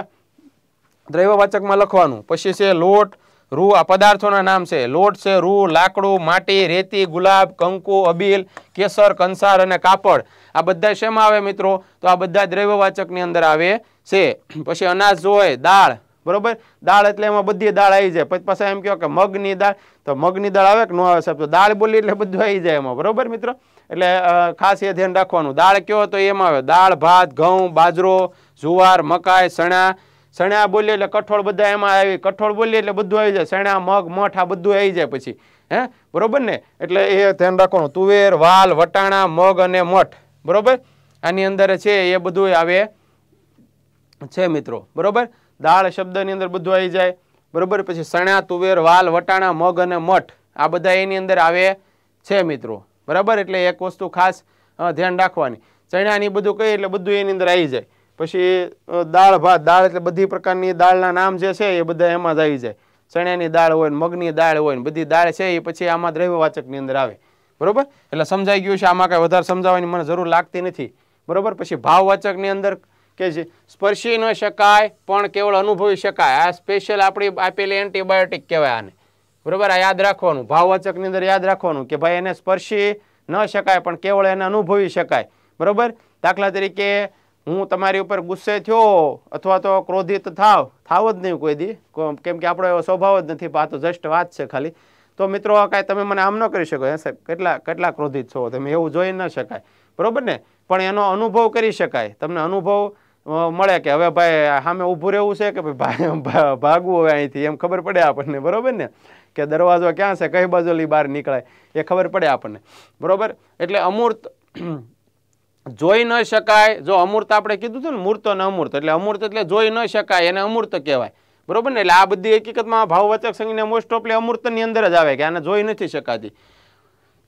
દ્રૈવવાચકમાં લખવાનું પછી છે લોટ રૂ આ પદાર્થોના નામ છે લોટ છે રૂ લાકડું માટી રેતી ગુલાબ કંકુ અબીલ કેસર કંસાર અને કાપડ આ બધા શેમાં આવે મિત્રો તો આ બધા દ્રૈવવાચકની અંદર આવે છે પછી અનાજ હોય દાળ બરોબર દાળ એટલે એમાં બધી દાળ આવી જાય પછી પાછા એમ કહો કે મગની દાળ તો મગની દાળ આવે કે ન આવે સાહેબ તો દાળ બોલી એટલે બધું આવી જાય એમાં બરોબર મિત્રો એટલે ખાસ એ ધ્યાન રાખવાનું દાળ કયો તો એમાં આવે દાળ ભાત ઘઉં બાજરો જુવાર મકાઈ સણા સણા બોલીએ એટલે કઠોળ બધા એમાં આવી કઠોળ બોલીએ એટલે બધું આવી જાય સણા મગ મઠ આ બધું આવી જાય પછી હે બરોબર ને એટલે એ ધ્યાન રાખવાનું તુવેર વાલ વટાણા મગ અને મઠ બરોબર આની અંદર છે એ બધું આવે છે મિત્રો બરોબર દાળ શબ્દની અંદર બધું આવી જાય બરોબર પછી સણા તુવેર વાલ વટાણા મગ અને મઠ આ બધા એની અંદર આવે છે મિત્રો બરાબર એટલે એક વસ્તુ ખાસ ધ્યાન રાખવાની ચણાની બધું કહીએ એટલે બધું એની અંદર આવી જાય પછી દાળ ભાત દાળ એટલે બધી પ્રકારની દાળના નામ જે છે એ બધા એમાં જ આવી જાય ચણાની દાળ હોય ને મગની દાળ હોય ને બધી દાળ છે એ પછી આમાં દ્રવ્યવાચકની અંદર આવે બરાબર એટલે સમજાઈ ગયું છે આમાં કાંઈ વધારે સમજાવવાની મને જરૂર લાગતી નથી બરાબર પછી ભાવવાચકની અંદર કે જે સ્પર્શી ન શકાય પણ કેવળ અનુભવી શકાય આ સ્પેશિયલ આપણી આપેલી એન્ટીબાયોટિક કહેવાય આને બરોબર આ યાદ રાખવાનું ભાવવાચકની અંદર યાદ રાખવાનું કે ભાઈ એને સ્પર્શી ન શકાય પણ કેવળ એને અનુભવી શકાય બરોબર દાખલા તરીકે હું તમારી ઉપર ગુસ્સે થયો અથવા તો ક્રોધિત થાવ થાવ જ નહીં કોઈ દી કેમ કે આપણો એવો સ્વભાવ જ નથી આ તો જસ્ટ વાત છે ખાલી તો મિત્રો કાંઈ તમે મને આમ ન કરી શકો હે સાહેબ કેટલા કેટલા ક્રોધિત છો તમે એવું જોઈ ન શકાય બરોબર ને પણ એનો અનુભવ કરી શકાય તમને અનુભવ મળે કે હવે ભાઈ સામે ઊભું રહેવું છે કે ભાઈ ભાગવું હવે અહીંથી એમ ખબર પડે આપણને બરાબર ને કે દરવાજો ક્યાં છે કઈ બાજુલી બહાર નીકળાય એ ખબર પડે આપણને બરાબર એટલે અમૂર્ત [clears throat] જોઈ ન શકાય જો અમૂર્ત આપણે કીધું હતું ને મૂર્ત અને અમૂર્ત એટલે અમૂર્ત એટલે જોઈ ન શકાય એને અમૂર્ત કહેવાય બરાબર ને એટલે આ બધી હકીકતમાં ભાવવચક સંજ્ઞા મોસ્ટ ઓફલી અમૂર્તની અંદર જ આવે કે આને જોઈ નથી શકાતી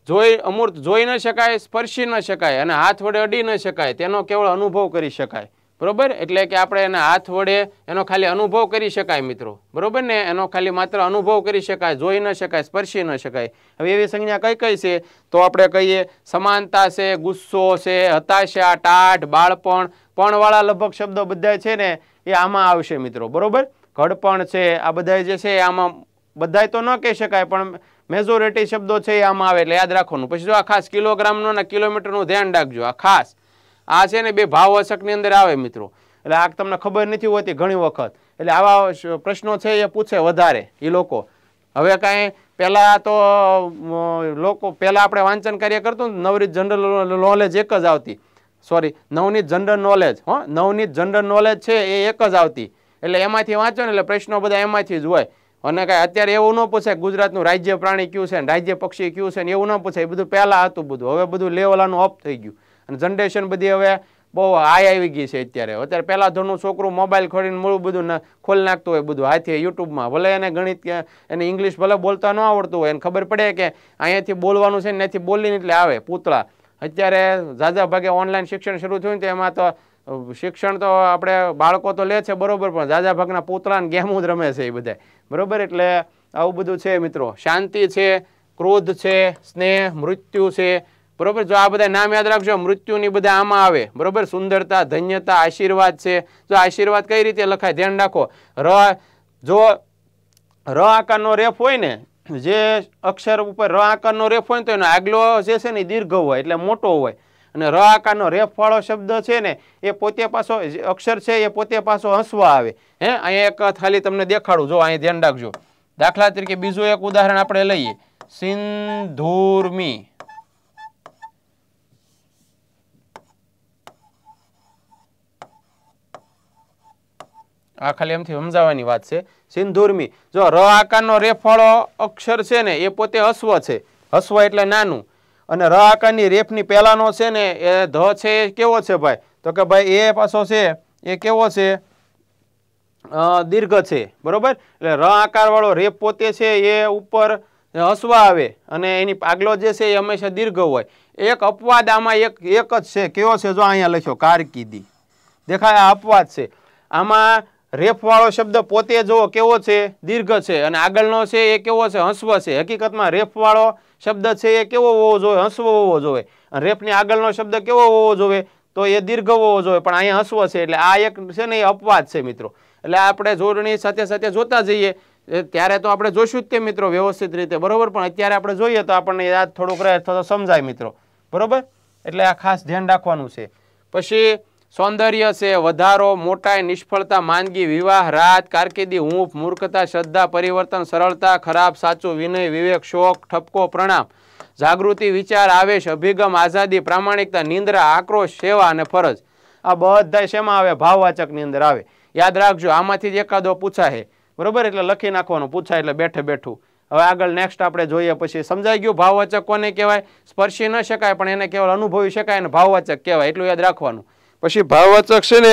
જોઈ અમૂર્ત જોઈ ન શકાય સ્પર્શી ન શકાય અને હાથ વડે અડી ન શકાય તેનો કેવળ અનુભવ કરી શકાય બરોબર એટલે કે આપણે એના હાથ વડે એનો ખાલી અનુભવ કરી શકાય મિત્રો બરોબર ને એનો ખાલી માત્ર અનુભવ કરી શકાય જોઈ ન શકાય સ્પર્શી ન શકાય હવે એવી સંજ્ઞા કઈ કઈ છે તો આપણે કહીએ સમાનતા છે ગુસ્સો છે હતાશા ટાઢ બાળપણ પણવાળા લગભગ શબ્દો બધા છે ને એ આમાં આવશે મિત્રો બરોબર ઘડપણ છે આ બધા જે છે આમાં બધાય તો ન કહી શકાય પણ મેજોરિટી શબ્દો છે એ આમાં આવે એટલે યાદ રાખવાનું પછી જો આ ખાસ કિલોગ્રામનું અને કિલોમીટરનું ધ્યાન રાખજો આ ખાસ આ છે ને બે ભાવ ભાવવાચકની અંદર આવે મિત્રો એટલે આ તમને ખબર નથી હોતી ઘણી વખત એટલે આવા પ્રશ્નો છે એ પૂછે વધારે એ લોકો હવે કાંઈ પહેલાં તો લોકો પહેલાં આપણે વાંચન કાર્ય કરતું નવરી જનરલ નોલેજ એક જ આવતી સોરી નવનીત જનરલ નોલેજ હો નવનીત જનરલ નોલેજ છે એ એક જ આવતી એટલે એમાંથી વાંચો ને એટલે પ્રશ્નો બધા એમાંથી જ હોય અને કાંઈ અત્યારે એવું ન પૂછાય ગુજરાતનું રાજ્ય પ્રાણી કયું છે ને રાજ્ય પક્ષી કયું છે ને એવું ન પૂછાય એ બધું પહેલાં હતું બધું હવે બધું લેવલાનું અપ થઈ ગયું અને જનરેશન બધી હવે બહુ હાઈ આવી ગઈ છે અત્યારે અત્યારે પહેલાં ધોરણનું છોકરું મોબાઈલ ખોલીને મૂળ બધું ખોલ નાખતું હોય બધું હાથે યુટ્યુબમાં ભલે એને ગણિત કે એને ઇંગ્લિશ ભલે બોલતા ન આવડતું હોય એને ખબર પડે કે અહીંયાથી બોલવાનું છે ને ત્યાંથી બોલીને એટલે આવે પૂતળા અત્યારે ઝાઝા ભાગે ઓનલાઈન શિક્ષણ શરૂ થયું તો એમાં તો શિક્ષણ તો આપણે બાળકો તો લે છે બરોબર પણ ઝાઝા ભાગના પૂતળાને ગેમો જ રમે છે એ બધા બરોબર એટલે આવું બધું છે મિત્રો શાંતિ છે ક્રોધ છે સ્નેહ મૃત્યુ છે બરોબર જો આ બધા નામ યાદ રાખજો મૃત્યુની બધા આમાં આવે બરોબર સુંદરતા ધન્યતા આશીર્વાદ છે જો આશીર્વાદ કઈ રીતે લખાય ધ્યાન રાખો ર જો ર આકારનો રેફ હોય ને જે અક્ષર ઉપર ર આકારનો રેફ હોય ને તો એનો આગલો જે છે ને દીર્ઘ હોય એટલે મોટો હોય અને ર આકારનો રેફવાળો શબ્દ છે ને એ પોતે પાછો અક્ષર છે એ પોતે પાછો હસવા આવે હે અહીંયા એક ખાલી તમને દેખાડું જો અહીંયા ધ્યાન રાખજો દાખલા તરીકે બીજું એક ઉદાહરણ આપણે લઈએ સિંધુર્મી આ ખાલી એમથી સમજાવવાની વાત છે સિંધુર્મી જો ર આકારનો રેફળો અક્ષર છે ને એ પોતે અશ્વ છે અશ્વ એટલે નાનું અને ર આકારની રેફની પહેલાંનો છે ને એ ધ છે એ કેવો છે ભાઈ તો કે ભાઈ એ પાછો છે એ કેવો છે દીર્ઘ છે બરાબર એટલે ર આકારવાળો રેફ પોતે છે એ ઉપર હસવા આવે અને એની આગલો જે છે એ હંમેશા દીર્ઘ હોય એક અપવાદ આમાં એક એક જ છે કેવો છે જો અહીંયા લખ્યો કારકિર્દી દેખાય આ અપવાદ છે આમાં રેફવાળો શબ્દ પોતે જો કેવો છે દીર્ઘ છે અને આગળનો છે એ કેવો છે હંસવ છે હકીકતમાં રેફવાળો શબ્દ છે એ કેવો હોવો જોઈએ હંસવો હોવો જોઈએ અને રેફની આગળનો શબ્દ કેવો હોવો જોઈએ તો એ દીર્ઘ હોવો જોઈએ પણ અહીંયા હંસવ છે એટલે આ એક છે ને એ અપવાદ છે મિત્રો એટલે આપણે જોડણી સાથે સાથે જોતા જઈએ ત્યારે તો આપણે જોઈશું જ તે મિત્રો વ્યવસ્થિત રીતે બરાબર પણ અત્યારે આપણે જોઈએ તો આપણને યાદ થોડુંક રહે થોડો સમજાય મિત્રો બરાબર એટલે આ ખાસ ધ્યાન રાખવાનું છે પછી સૌંદર્ય છે વધારો મોટાય નિષ્ફળતા માંદગી વિવાહ રાત કારકિર્દી ઊંફ મૂર્ખતા શ્રદ્ધા પરિવર્તન સરળતા ખરાબ સાચું વિનય વિવેક શોક ઠપકો પ્રણામ જાગૃતિ વિચાર આવેશ અભિગમ આઝાદી પ્રામાણિકતા નિંદ્રા આક્રોશ સેવા અને ફરજ આ બધા શેમાં આવે ભાવવાચકની અંદર આવે યાદ રાખજો આમાંથી જ એકાદો પૂછાય બરોબર એટલે લખી નાખવાનું પૂછાય એટલે બેઠે બેઠું હવે આગળ નેક્સ્ટ આપણે જોઈએ પછી સમજાઈ ગયું ભાવવાચક કોને કહેવાય સ્પર્શી ન શકાય પણ એને કેવળ અનુભવી શકાય અને ભાવવાચક કહેવાય એટલું યાદ રાખવાનું પછી ભાવવાચક છે ને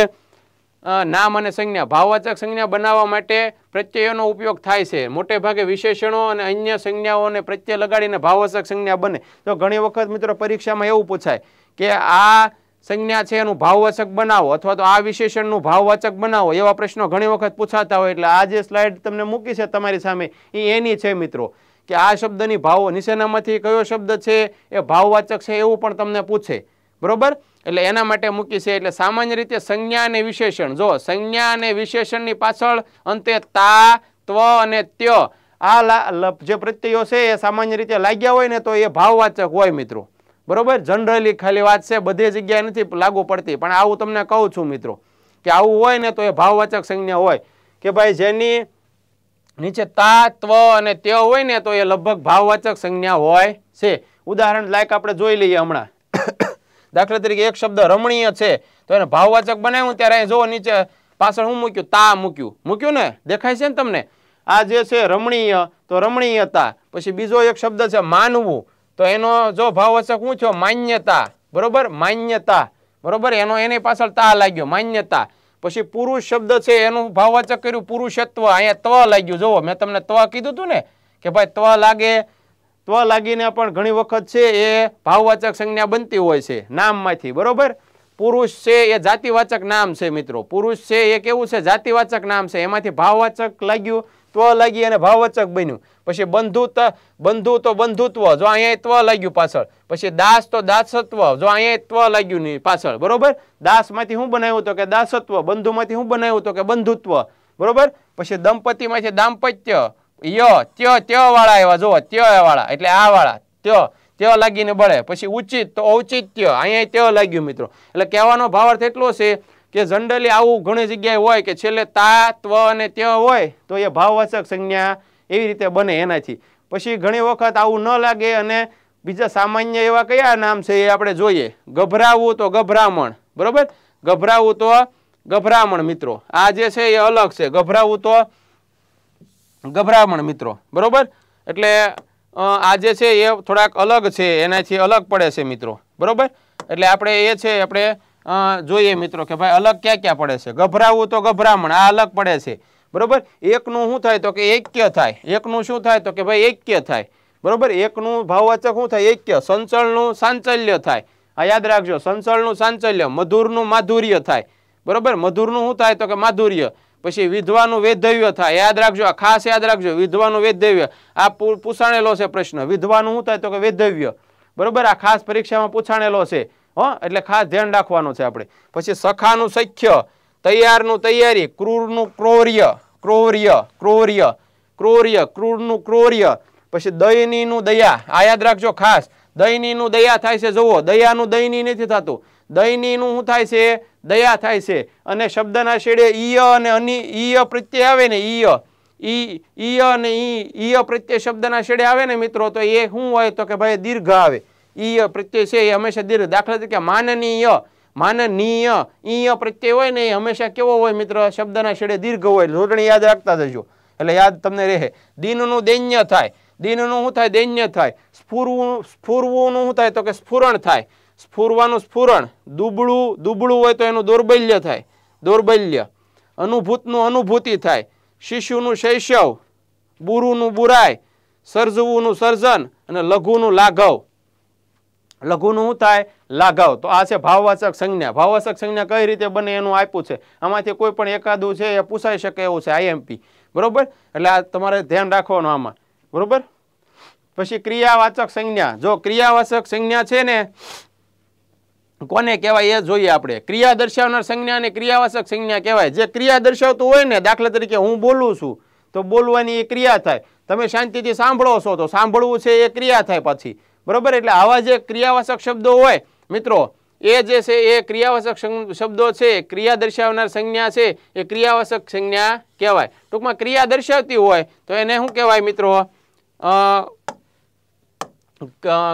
નામ અને સંજ્ઞા ભાવવાચક સંજ્ઞા બનાવવા માટે પ્રત્યયોનો ઉપયોગ થાય છે મોટે ભાગે વિશેષણો અને અન્ય સંજ્ઞાઓને પ્રત્યય લગાડીને ભાવવાચક સંજ્ઞા બને તો ઘણી વખત મિત્રો પરીક્ષામાં એવું પૂછાય કે આ સંજ્ઞા છે એનું ભાવવાચક બનાવો અથવા તો આ વિશેષણનું ભાવવાચક બનાવો એવા પ્રશ્નો ઘણી વખત પૂછાતા હોય એટલે આ જે સ્લાઇડ તમને મૂકી છે તમારી સામે એ એની છે મિત્રો કે આ શબ્દની ભાવો નિશેનામાંથી કયો શબ્દ છે એ ભાવવાચક છે એવું પણ તમને પૂછે બરોબર એટલે એના માટે મૂકી છે એટલે સામાન્ય રીતે સંજ્ઞા અને વિશેષણ જો સંજ્ઞા અને વિશેષણની પાછળ અંતે તા ત્વ અને ત્ય આ જે પ્રત્યયો છે એ સામાન્ય રીતે લાગ્યા હોય ને તો એ ભાવવાચક હોય મિત્રો બરોબર જનરલી ખાલી વાત છે બધી જગ્યાએ નથી લાગુ પડતી પણ આવું તમને કહું છું મિત્રો કે આવું હોય ને તો એ ભાવવાચક સંજ્ઞા હોય કે ભાઈ જેની નીચે તા ત્વ અને ત્ય હોય ને તો એ લગભગ ભાવવાચક સંજ્ઞા હોય છે ઉદાહરણ લાયક આપણે જોઈ લઈએ હમણાં દાખલા તરીકે એક શબ્દ રમણીય છે તો એને ભાવવાચક બનાવ્યું ત્યારે અહીં જુઓ નીચે પાછળ હું મૂક્યું તા મૂક્યું મૂક્યું ને દેખાય છે ને તમને આ જે છે રમણીય તો રમણીયતા પછી બીજો એક શબ્દ છે માનવું તો એનો જો ભાવવાચક શું થયો માન્યતા બરોબર માન્યતા બરોબર એનો એની પાછળ તા લાગ્યો માન્યતા પછી પુરુષ શબ્દ છે એનું ભાવવાચક કર્યું પુરુષત્વ અહીંયા ત્વ લાગ્યું જુઓ મેં તમને ત્વ કીધું હતું ને કે ભાઈ ત્વ લાગે ત્વ લાગીને પણ ઘણી વખત છે એ ભાવવાચક સંજ્ઞા બનતી હોય છે નામમાંથી બરોબર પુરુષ છે એ જાતિવાચક નામ છે મિત્રો પુરુષ છે એ કેવું છે જાતિવાચક નામ છે એમાંથી ભાવવાચક લાગ્યું ત્વ લાગી અને ભાવવાચક બન્યું પછી બંધુત બંધુ તો બંધુત્વ જો અહીંયા ત્વ લાગ્યું પાછળ પછી દાસ તો દાસત્વ જો અહીંયા ત્વ લાગ્યું નહીં પાછળ બરોબર દાસમાંથી શું બનાવ્યું તો કે દાસત્વ બંધુમાંથી શું બનાવ્યું તો કે બંધુત્વ બરોબર પછી દંપતીમાંથી દાંપત્ય યો ત્યો ત્યો વાળા એવા જુઓ ત્યો વાળા એટલે આ વાળા ત્યો ત્યો લાગીને બળે પછી ઉચિત તો ઔચિત્ય અહીંયા ત્યો લાગ્યું મિત્રો એટલે કહેવાનો ભાવાર્થ એટલો છે કે જનરલી આવું ઘણી જગ્યાએ હોય કે છેલ્લે તા ત્વ અને ત્ય હોય તો એ ભાવવાચક સંજ્ઞા એવી રીતે બને એનાથી પછી ઘણી વખત આવું ન લાગે અને બીજા સામાન્ય એવા કયા નામ છે એ આપણે જોઈએ ગભરાવું તો ગભરામણ બરોબર ગભરાવું તો ગભરામણ મિત્રો આ જે છે એ અલગ છે ગભરાવું તો ગભરામણ મિત્રો બરાબર એટલે આ જે છે એ થોડાક અલગ છે એનાથી અલગ પડે છે મિત્રો બરાબર એટલે આપણે એ છે આપણે જોઈએ મિત્રો કે ભાઈ અલગ ક્યાં ક્યાં પડે છે ગભરાવું તો ગભરામણ આ અલગ પડે છે બરાબર એકનું શું થાય તો કે ઐક્ય થાય એકનું શું થાય તો કે ભાઈ એક્ય થાય બરાબર એકનું ભાવવાચક શું થાય ઐક્ય સંચળનું સાંચલ્ય થાય આ યાદ રાખજો સંચળનું સાંચલ્ય મધુરનું માધુર્ય થાય બરાબર મધુરનું શું થાય તો કે માધુર્ય પછી વિધવાનું વેદવ્ય થાય યાદ રાખજો આ ખાસ યાદ રાખજો વિધવાનું વેદવ્ય આ પૂછાણેલો છે પ્રશ્ન વિધવાનું શું થાય તો કે વેદવ્ય બરોબર આ ખાસ પરીક્ષામાં પૂછાણેલો છે હો એટલે ખાસ ધ્યાન રાખવાનું છે આપણે પછી સખાનું સખ્ય તૈયારનું તૈયારી ક્રૂરનું ક્રોર્ય ક્રોર્ય ક્રોર્ય ક્રોર્ય ક્રૂરનું ક્રોર્ય પછી દયનીનું દયા આ યાદ રાખજો ખાસ દયનીનું દયા થાય છે જુઓ દયાનું દયની નથી થતું દયનીનું શું થાય છે દયા થાય છે અને શબ્દના શેડે ઈય અને અની ઈય પ્રત્યય આવે ને ઈય ઈ ઈય અને ઈ ઈય પ્રત્યય શબ્દના શેડે આવે ને મિત્રો તો એ શું હોય તો કે ભાઈ દીર્ઘ આવે ઈય પ્રત્યય છે એ હંમેશા દીર્ઘ દાખલા તરીકે માનનીય માનનીય ઈય પ્રત્યય હોય ને એ હંમેશા કેવો હોય મિત્ર શબ્દના શેડે દીર્ઘ હોય જોડણી યાદ રાખતા જજો એટલે યાદ તમને રહે દિનનું દૈન્ય થાય દિનનું શું થાય દૈન્ય થાય સ્ફુરવું સ્ફુરવુંનું શું થાય તો કે સ્ફુરણ થાય સ્ફુરવાનું સ્ફુરણ દુબળું દુબળું હોય તો એનું દૌર્બલ્ય થાય દૌર્બલ્ય અનુભૂતનું અનુભૂતિ થાય શિશુનું શૈશવ બુરુનું બુરાય સર્જવુંનું સર્જન અને લઘુનું લાઘવ લઘુનું શું થાય લાઘવ તો આ છે ભાવવાચક સંજ્ઞા ભાવવાચક સંજ્ઞા કઈ રીતે બને એનું આપ્યું છે આમાંથી કોઈ પણ એકાદું છે એ પૂછાઈ શકે એવું છે આઈએમપી બરોબર એટલે આ તમારે ધ્યાન રાખવાનું આમાં બરોબર પછી ક્રિયાવાચક સંજ્ઞા જો ક્રિયાવાચક સંજ્ઞા છે ને કોને કહેવાય એ જોઈએ આપણે ક્રિયા દર્શાવનાર સંજ્ઞા અને ક્રિયાવાચક સંજ્ઞા કહેવાય જે ક્રિયા દર્શાવતું હોય ને દાખલા તરીકે હું બોલું છું તો બોલવાની એ ક્રિયા થાય તમે શાંતિથી સાંભળો છો તો સાંભળવું છે એ ક્રિયા થાય પછી બરાબર એટલે આવા જે ક્રિયાવાચક શબ્દો હોય મિત્રો એ જે છે એ ક્રિયાવાચક શબ્દો છે ક્રિયા દર્શાવનાર સંજ્ઞા છે એ ક્રિયાવાચક સંજ્ઞા કહેવાય ટૂંકમાં ક્રિયા દર્શાવતી હોય તો એને શું કહેવાય મિત્રો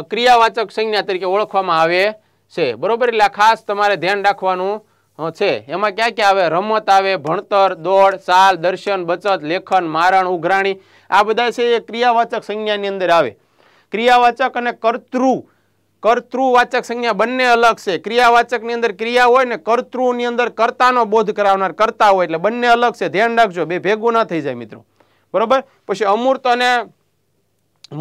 ક્રિયાવાચક સંજ્ઞા તરીકે ઓળખવામાં આવે છે બરોબર એટલે ખાસ તમારે ધ્યાન રાખવાનું છે એમાં ક્યાં ક્યાં આવે રમત આવે ભણતર દોડ ચાલ દર્શન બચત લેખન મારણ ઉઘરાણી આ બધા છે એ ક્રિયાવાચક સંજ્ઞાની અંદર આવે ક્રિયાવાચક અને કર્તૃ કર્તૃવાચક સંજ્ઞા બંને અલગ છે ક્રિયાવાચકની અંદર ક્રિયા હોય ને કર્તૃની અંદર કરતાનો બોધ કરાવનાર કરતા હોય એટલે બંને અલગ છે ધ્યાન રાખજો બે ભેગું ના થઈ જાય મિત્રો બરોબર પછી અમૂર્ત અને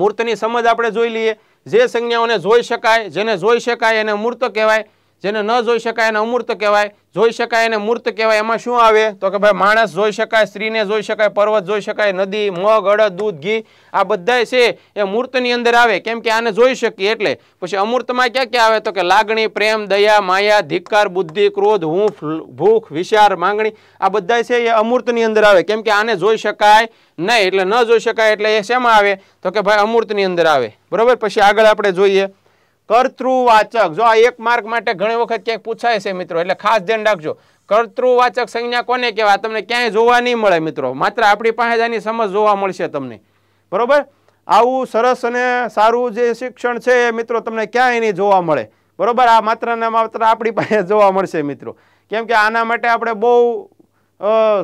મૂર્તની સમજ આપણે જોઈ લઈએ જે સંજ્ઞાઓને જોઈ શકાય જેને જોઈ શકાય એને મૂર્ત કહેવાય જેને ન જોઈ શકાય એને અમૂર્ત કહેવાય જોઈ શકાય એને મૂર્ત કહેવાય એમાં શું આવે તો કે ભાઈ માણસ જોઈ શકાય સ્ત્રીને જોઈ શકાય પર્વત જોઈ શકાય નદી મગ અડદ દૂધ ઘી આ બધા છે એ મૂર્તની અંદર આવે કેમ કે આને જોઈ શકીએ એટલે પછી અમૂર્તમાં ક્યાં ક્યાં આવે તો કે લાગણી પ્રેમ દયા માયા ધિક્કાર બુદ્ધિ ક્રોધ હુંફ ભૂખ વિશાર માંગણી આ બધા છે એ અમૂર્તની અંદર આવે કેમ કે આને જોઈ શકાય નહીં એટલે ન જોઈ શકાય એટલે એ શેમાં આવે તો કે ભાઈ અમૂર્તની અંદર આવે બરાબર પછી આગળ આપણે જોઈએ કર્તૃવાચક જો આ એક માર્ક માટે ઘણી વખત ક્યાંક પૂછાય છે મિત્રો એટલે ખાસ ધ્યાન રાખજો કર્તૃવાચક સંજ્ઞા કોને કહેવાય તમને ક્યાંય જોવા નહીં મળે મિત્રો માત્ર આપણી પાસે આની સમજ જોવા મળશે તમને બરોબર આવું સરસ અને સારું જે શિક્ષણ છે એ મિત્રો તમને ક્યાંય નહીં જોવા મળે બરોબર આ માત્ર ને માત્ર આપણી પાસે જોવા મળશે મિત્રો કેમ કે આના માટે આપણે બહુ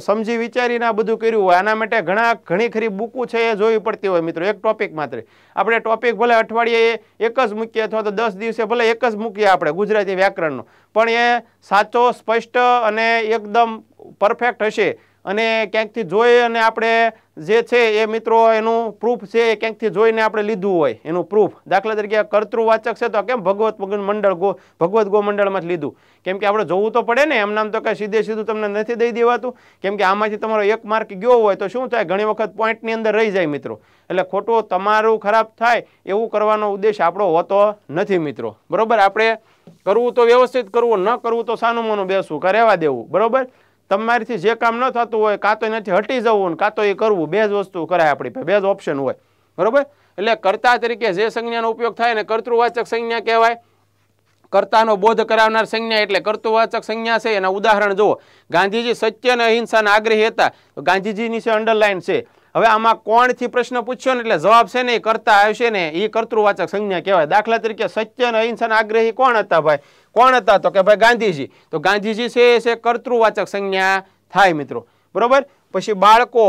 સમજી વિચારીને આ બધું કર્યું હોય આના માટે ઘણા ઘણી ખરી બુકું છે એ જોવી પડતી હોય મિત્રો એક ટોપિક માત્ર આપણે ટોપિક ભલે અઠવાડિયે એક જ મૂકીએ અથવા તો દસ દિવસે ભલે એક જ મૂકીએ આપણે ગુજરાતી વ્યાકરણનો પણ એ સાચો સ્પષ્ટ અને એકદમ પરફેક્ટ હશે અને ક્યાંકથી જોઈ અને આપણે જે છે એ મિત્રો એનું પ્રૂફ છે એ ક્યાંકથી જોઈને આપણે લીધું હોય એનું પ્રૂફ દાખલા તરીકે કર્તૃવાચક છે તો કેમ ભગવત મંડળ ગો ભગવત ગોમંડળમાંથી લીધું કેમ કે આપણે જોવું તો પડે ને એમનામ તો કાંઈ સીધે સીધું તમને નથી દઈ દેવાતું કેમ કે આમાંથી તમારો એક માર્ક ગયો હોય તો શું થાય ઘણી વખત પોઈન્ટની અંદર રહી જાય મિત્રો એટલે ખોટું તમારું ખરાબ થાય એવું કરવાનો ઉદ્દેશ આપણો હોતો નથી મિત્રો બરાબર આપણે કરવું તો વ્યવસ્થિત કરવું ન કરવું તો સાનુમાનું બેસવું કરેવા દેવું બરાબર તમારીથી જે કામ ન થતું હોય કાં તો એનાથી હટી જવું કાં તો એ કરવું બે જ વસ્તુ કરાય આપણી બે જ ઓપ્શન હોય બરોબર એટલે કર્તા તરીકે જે સંજ્ઞાનો ઉપયોગ થાય ને કર્તૃવાચક સંજ્ઞા કહેવાય કર્તાનો બોધ કરાવનાર સંજ્ઞા એટલે કર્તૃવાચક સંજ્ઞા છે એના ઉદાહરણ જુઓ ગાંધીજી સત્ય અને અહિંસાના આગ્રહી હતા ગાંધીજીની છે અંડરલાઇન છે હવે આમાં કોણથી પ્રશ્ન પૂછ્યો ને એટલે જવાબ છે ને એ કરતા આવશે ને એ કર્તૃવાચક સંજ્ઞા કહેવાય દાખલા તરીકે સત્ય અને અહિંસાના આગ્રહી કોણ હતા ભાઈ કોણ હતા તો કે ભાઈ ગાંધીજી તો ગાંધીજી છે એ કર્તૃવાચક સંજ્ઞા થાય મિત્રો બરોબર પછી બાળકો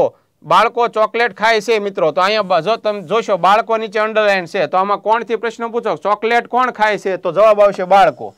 બાળકો ચોકલેટ ખાય છે મિત્રો તો અહીંયા જો તમે જોશો બાળકો નીચે અંડરલાઇન છે તો આમાં કોણથી પ્રશ્ન પૂછો ચોકલેટ કોણ ખાય છે તો જવાબ આવશે બાળકો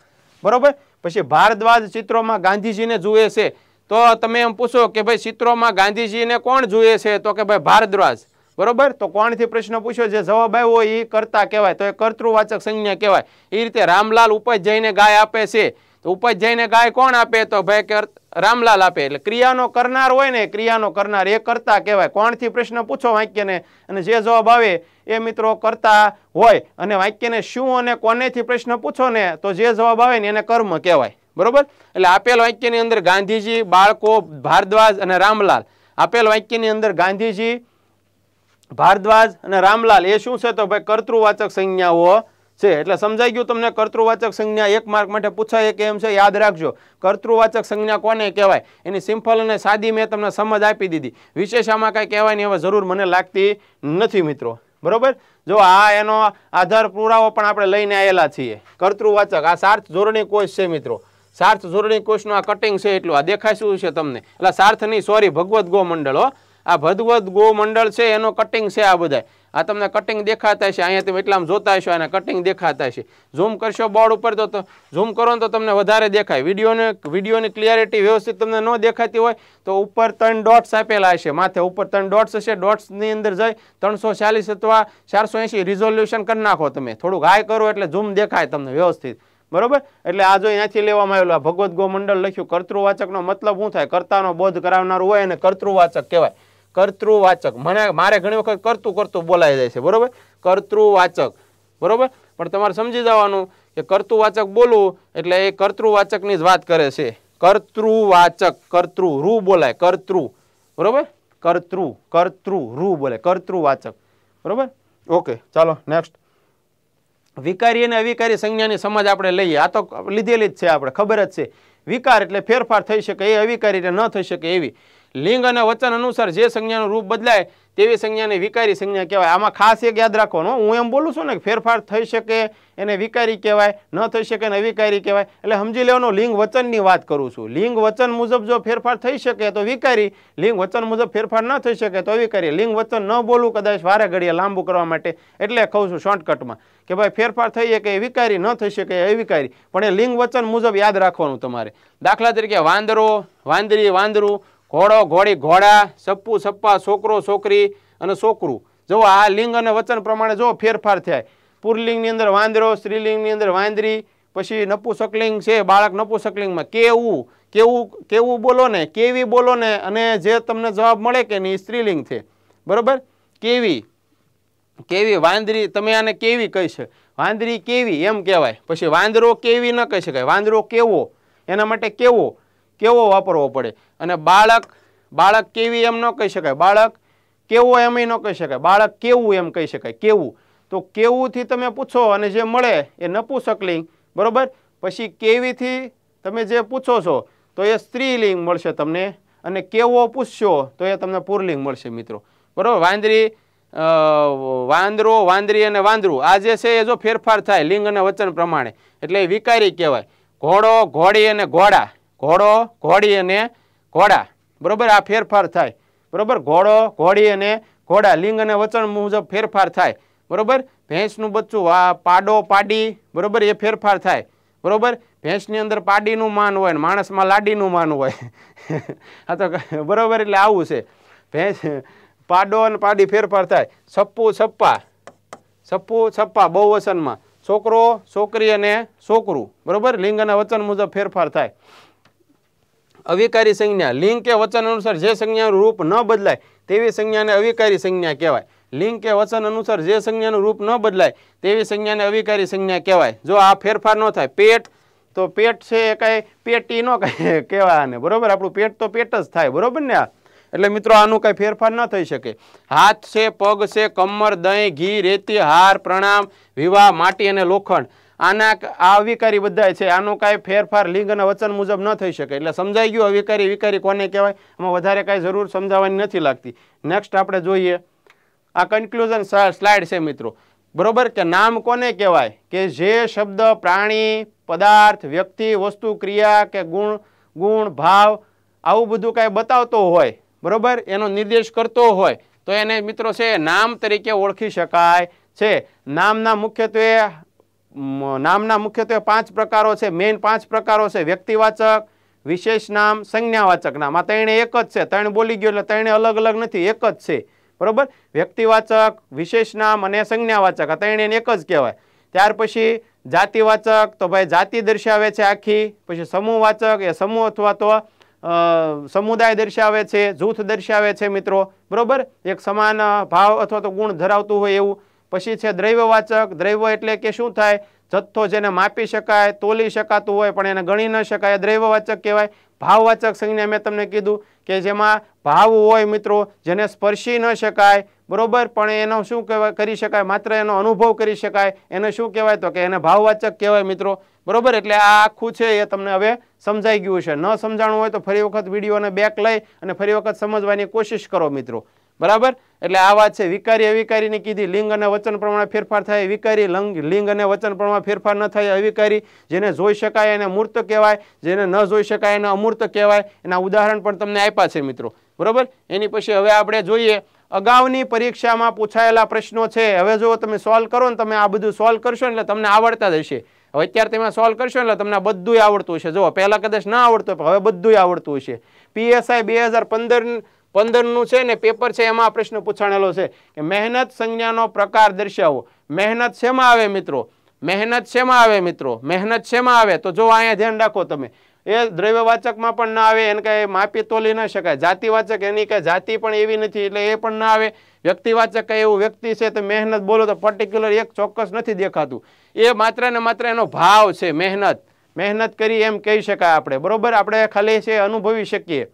બરોબર પછી ભારદ્વાજ ચિત્રોમાં ગાંધીજીને જુએ છે તો તમે એમ પૂછો કે ભાઈ ચિત્રોમાં ગાંધીજીને કોણ જોઈએ છે તો કે ભાઈ ભારદ્વાજ બરોબર તો કોણથી પ્રશ્ન પૂછ્યો જે જવાબ આવ્યો એ કરતા કહેવાય તો એ કર્તૃવાચક સંજ્ઞા કહેવાય એ રીતે રામલાલ ઉપજ જઈને ગાય આપે છે તો ઉપજ જઈને ગાય કોણ આપે તો ભાઈ રામલાલ આપે એટલે ક્રિયાનો કરનાર હોય ને ક્રિયાનો કરનાર એ કરતા કહેવાય કોણથી પ્રશ્ન પૂછો વાક્યને અને જે જવાબ આવે એ મિત્રો કરતા હોય અને વાક્યને શું અને કોનેથી પ્રશ્ન પૂછો ને તો જે જવાબ આવે ને એને કર્મ કહેવાય બરોબર એટલે આપેલ વાક્યની અંદર ગાંધીજી બાળકો ભારદ્વાજ અને રામલાલ આપેલ વાક્યની અંદર ગાંધીજી ભારદ્વાજ અને રામલાલ એ શું છે તો ભાઈ કર્તૃવાચક સંજ્ઞાઓ છે એટલે સમજાઈ ગયું તમને કર્તૃવાચક સંજ્ઞા એક માર્ક માટે પૂછાય કે એમ છે યાદ રાખજો કર્તૃવાચક સંજ્ઞા કોને કહેવાય એની સિમ્પલ અને સાદી મેં તમને સમજ આપી દીધી વિશેષ આમાં કાંઈ કહેવાની હવે જરૂર મને લાગતી નથી મિત્રો બરોબર જો આ એનો આધાર પુરાવો પણ આપણે લઈને આવેલા છીએ કર્તૃવાચક આ સાર્થ ધોરણી કોષ છે મિત્રો સાર્થ જોડણી કોષનું આ કટિંગ છે એટલું આ દેખાય શું છે તમને એટલે સાર્થ નહીં સોરી ભગવદ્ મંડળ હો આ ભગવદ્ મંડળ છે એનો કટિંગ છે આ બધા આ તમને કટિંગ દેખાતા છે અહીંયા તમે એટલામાં જોતા હશો એના કટિંગ દેખાતા છે ઝૂમ કરશો બોર્ડ ઉપર તો ઝૂમ કરો ને તો તમને વધારે દેખાય વિડીયોને વિડીયોની ક્લિયરિટી વ્યવસ્થિત તમને ન દેખાતી હોય તો ઉપર ત્રણ ડોટ્સ આપેલા હશે માથે ઉપર ત્રણ ડોટ્સ હશે ડોટ્સની અંદર જઈ ત્રણસો ચાલીસ અથવા ચારસો એંસી રિઝોલ્યુશન કરી નાખો તમે થોડુંક હાઈ કરો એટલે ઝૂમ દેખાય તમને વ્યવસ્થિત બરોબર એટલે આ જો અહીંયાથી લેવામાં આવેલું આ ભગવદ્ મંડળ લખ્યું કર્તૃવાચકનો મતલબ શું થાય કરતાનો બોધ કરાવનારું હોય અને કર્તૃવાચક કહેવાય કર્તૃવાચક મને મારે ઘણી વખત કરતું કરતું બોલાઈ જાય છે બરોબર કર્તૃવાચક બરોબર પણ તમારે સમજી જવાનું કે કર્તૃવાચક બોલવું એટલે એ કર્તૃવાચકની જ વાત કરે છે કર્તૃવાચક કર્તૃ રૂ બોલાય કર્તૃ બરોબર કર્તૃ કર્તૃ રૂ બોલે કર્તૃવાચક બરોબર ઓકે ચાલો નેક્સ્ટ વિકારી અને અવિકારી સંજ્ઞાની સમજ આપણે લઈએ આ તો લીધેલી જ છે આપણે ખબર જ છે વિકાર એટલે ફેરફાર થઈ શકે એ અવિકારી ન થઈ શકે એવી લિંગ અને વચન અનુસાર જે સંજ્ઞાનું રૂપ બદલાય તેવી સંજ્ઞાને વિકારી સંજ્ઞા કહેવાય આમાં ખાસ એક યાદ રાખવાનું હું એમ બોલું છું ને ફેરફાર થઈ શકે એને વિકારી કહેવાય ન થઈ શકે એને અવિકારી કહેવાય એટલે સમજી લેવાનું લિંગ વચનની વાત કરું છું લિંગ વચન મુજબ જો ફેરફાર થઈ શકે તો વિકારી લિંગ વચન મુજબ ફેરફાર ન થઈ શકે તો અવિકારી લિંગ વચન ન બોલવું કદાચ વારે ઘડીએ લાંબુ કરવા માટે એટલે કહું છું શોર્ટકટમાં કે ભાઈ ફેરફાર થઈ શકે એ વિકારી ન થઈ શકે એ વિકારી પણ એ લિંગ વચન મુજબ યાદ રાખવાનું તમારે દાખલા તરીકે વાંદરો વાંદરી વાંદરું ઘોડો ઘોડી ઘોડા સપ્પુ સપ્પા છોકરો છોકરી અને છોકરું જો આ લિંગ અને વચન પ્રમાણે જો ફેરફાર થાય પુરલિંગની અંદર વાંદરો સ્ત્રીલિંગની અંદર વાંદરી પછી નપુસકલિંગ છે બાળક નપુસકલિંગમાં કેવું કેવું કેવું બોલો ને કેવી બોલો ને અને જે તમને જવાબ મળે કે નહીં સ્ત્રીલિંગ છે બરાબર કેવી કેવી વાંદરી તમે આને કેવી કહી છે વાંદરી કેવી એમ કહેવાય પછી વાંદરો કેવી ન કહી શકાય વાંદરો કેવો એના માટે કેવો કેવો વાપરવો પડે અને બાળક બાળક કેવી એમ ન કહી શકાય બાળક કેવો એમ ન કહી શકાય બાળક કેવું એમ કહી શકાય કેવું તો કેવુંથી તમે પૂછો અને જે મળે એ નપુસકલિંગ બરાબર પછી કેવીથી તમે જે પૂછો છો તો એ સ્ત્રીલિંગ મળશે તમને અને કેવો પૂછશો તો એ તમને પુરલિંગ મળશે મિત્રો બરાબર વાંદરી વાંદરો વાંદરી અને વાંદરું આ જે છે એ જો ફેરફાર થાય લિંગ અને વચન પ્રમાણે એટલે વિકારી કહેવાય ઘોડો ઘોડી અને ઘોડા ઘોડો ઘોડી અને ઘોડા બરાબર આ ફેરફાર થાય બરાબર ઘોડો ઘોડી અને ઘોડા લિંગ અને વચન મુજબ ફેરફાર થાય બરાબર ભેંસનું બચ્ચું આ પાડો પાડી બરાબર એ ફેરફાર થાય બરાબર ભેંસની અંદર પાડીનું માન હોય ને માણસમાં લાડીનું માન હોય [laughs] આ તો બરાબર એટલે આવું છે ભેંસ પાડો અને પાડી ફેરફાર થાય સપ્પુ સપ્પા સપ્પુ સપ્પા બહુ વચનમાં છોકરો છોકરી અને છોકરું બરાબર લિંગના વચન મુજબ ફેરફાર થાય અવિકારી સંજ્ઞા લિંગ કે વચન અનુસાર જે સંજ્ઞાનું રૂપ ન બદલાય તેવી સંજ્ઞાને અવિકારી સંજ્ઞા કહેવાય લિંગ કે વચન અનુસાર જે સંજ્ઞાનું રૂપ ન બદલાય તેવી સંજ્ઞાને અવિકારી સંજ્ઞા કહેવાય જો આ ફેરફાર ન થાય પેટ તો પેટ છે એ કાંઈ પેટી ન કાંઈ [laughs] કહેવાય આને બરાબર આપણું પેટ તો પેટ જ થાય બરાબર ને આ એટલે મિત્રો આનું કાંઈ ફેરફાર ન થઈ શકે હાથ છે પગ છે કમર દહીં ઘી રેતી હાર પ્રણામ વિવાહ માટી અને લોખંડ આના આ અવિકારી બધા છે આનો કાંઈ ફેરફાર લિંગ અને વચન મુજબ ન થઈ શકે એટલે સમજાઈ ગયું અવિકારી વિકારી કોને કહેવાય એમાં વધારે કાંઈ જરૂર સમજાવવાની નથી લાગતી નેક્સ્ટ આપણે જોઈએ આ કન્ક્લુઝન સ્લાઇડ છે મિત્રો બરોબર કે નામ કોને કહેવાય કે જે શબ્દ પ્રાણી પદાર્થ વ્યક્તિ વસ્તુ ક્રિયા કે ગુણ ગુણ ભાવ આવું બધું કાંઈ બતાવતો હોય બરોબર એનો નિર્દેશ કરતો હોય તો એને મિત્રો છે નામ તરીકે ઓળખી શકાય છે નામના મુખ્યત્વે નામના મુખ્યતે પાંચ પ્રકારો છે મેઈન પાંચ પ્રકારો છે વ્યક્તિવાચક વિશેષ નામ સંજ્ઞાવાચક નામાં 3 ને એક જ છે 3 બોલી ગયો એટલે 3 અલગ અલગ નથી એક જ છે બરોબર વ્યક્તિવાચક વિશેષ નામ અને સંજ્ઞાવાચક આ ત્રણેયને એક જ કહેવાય ત્યાર પછી જાતિવાચક તો ભાઈ જાતિ દર્શાવે છે આખી પછી સમૂહવાચક એ સમૂહ અથવા તો સમુદાય દર્શાવે છે જૂથ દર્શાવે છે મિત્રો બરોબર એક સમાન ભાવ અથવા તો ગુણ ધરાવતું હોય એવું પછી છે દ્રવ્યવાચક દ્રવ્ય એટલે કે શું થાય જથ્થો જેને માપી શકાય તોલી શકાતું હોય પણ એને ગણી ન શકાય દ્રવ્યવાચક કહેવાય ભાવવાચક સંજ્ઞા મેં તમને કીધું કે જેમાં ભાવ હોય મિત્રો જેને સ્પર્શી ન શકાય બરોબર પણ એનો શું કહેવાય કરી શકાય માત્ર એનો અનુભવ કરી શકાય એને શું કહેવાય તો કે એને ભાવવાચક કહેવાય મિત્રો બરોબર એટલે આ આખું છે એ તમને હવે સમજાઈ ગયું છે ન સમજાણું હોય તો ફરી વખત વિડીયોને બેક લઈ અને ફરી વખત સમજવાની કોશિશ કરો મિત્રો બરાબર એટલે આ વાત છે વિકારી અવિકારીની કીધી લિંગ અને વચન પ્રમાણે ફેરફાર થાય વિકારી લંગ લિંગ અને વચન પ્રમાણે ફેરફાર ન થાય અવિકારી જેને જોઈ શકાય એને મૂર્ત કહેવાય જેને ન જોઈ શકાય એને અમૂર્ત કહેવાય એના ઉદાહરણ પણ તમને આપ્યા છે મિત્રો બરાબર એની પછી હવે આપણે જોઈએ અગાઉની પરીક્ષામાં પૂછાયેલા પ્રશ્નો છે હવે જો તમે સોલ્વ કરો ને તમે આ બધું સોલ્વ કરશો એટલે તમને આવડતા જ હશે હવે અત્યારે તમે સોલ્વ કરશો એટલે તમને બધુંય આવડતું હશે જો પહેલાં કદાચ ના આવડતું હવે બધુંય આવડતું હશે પીએસઆઈ બે હજાર પંદર પંદરનું છે ને પેપર છે એમાં પ્રશ્ન પૂછાણેલો છે કે મહેનત સંજ્ઞાનો પ્રકાર દર્શાવો મહેનત શેમાં આવે મિત્રો મહેનત શેમાં આવે મિત્રો મહેનત શેમાં આવે તો જો અહીંયા ધ્યાન રાખો તમે એ દ્રવ્યવાચકમાં પણ ના આવે એને કાંઈ માપી તોલી ન શકાય જાતિવાચક એની કાંઈ જાતિ પણ એવી નથી એટલે એ પણ ના આવે વ્યક્તિવાચક કંઈ એવું વ્યક્તિ છે તો મહેનત બોલો તો પર્ટિક્યુલર એક ચોક્કસ નથી દેખાતું એ માત્ર ને માત્ર એનો ભાવ છે મહેનત મહેનત કરી એમ કહી શકાય આપણે બરાબર આપણે ખાલી છે અનુભવી શકીએ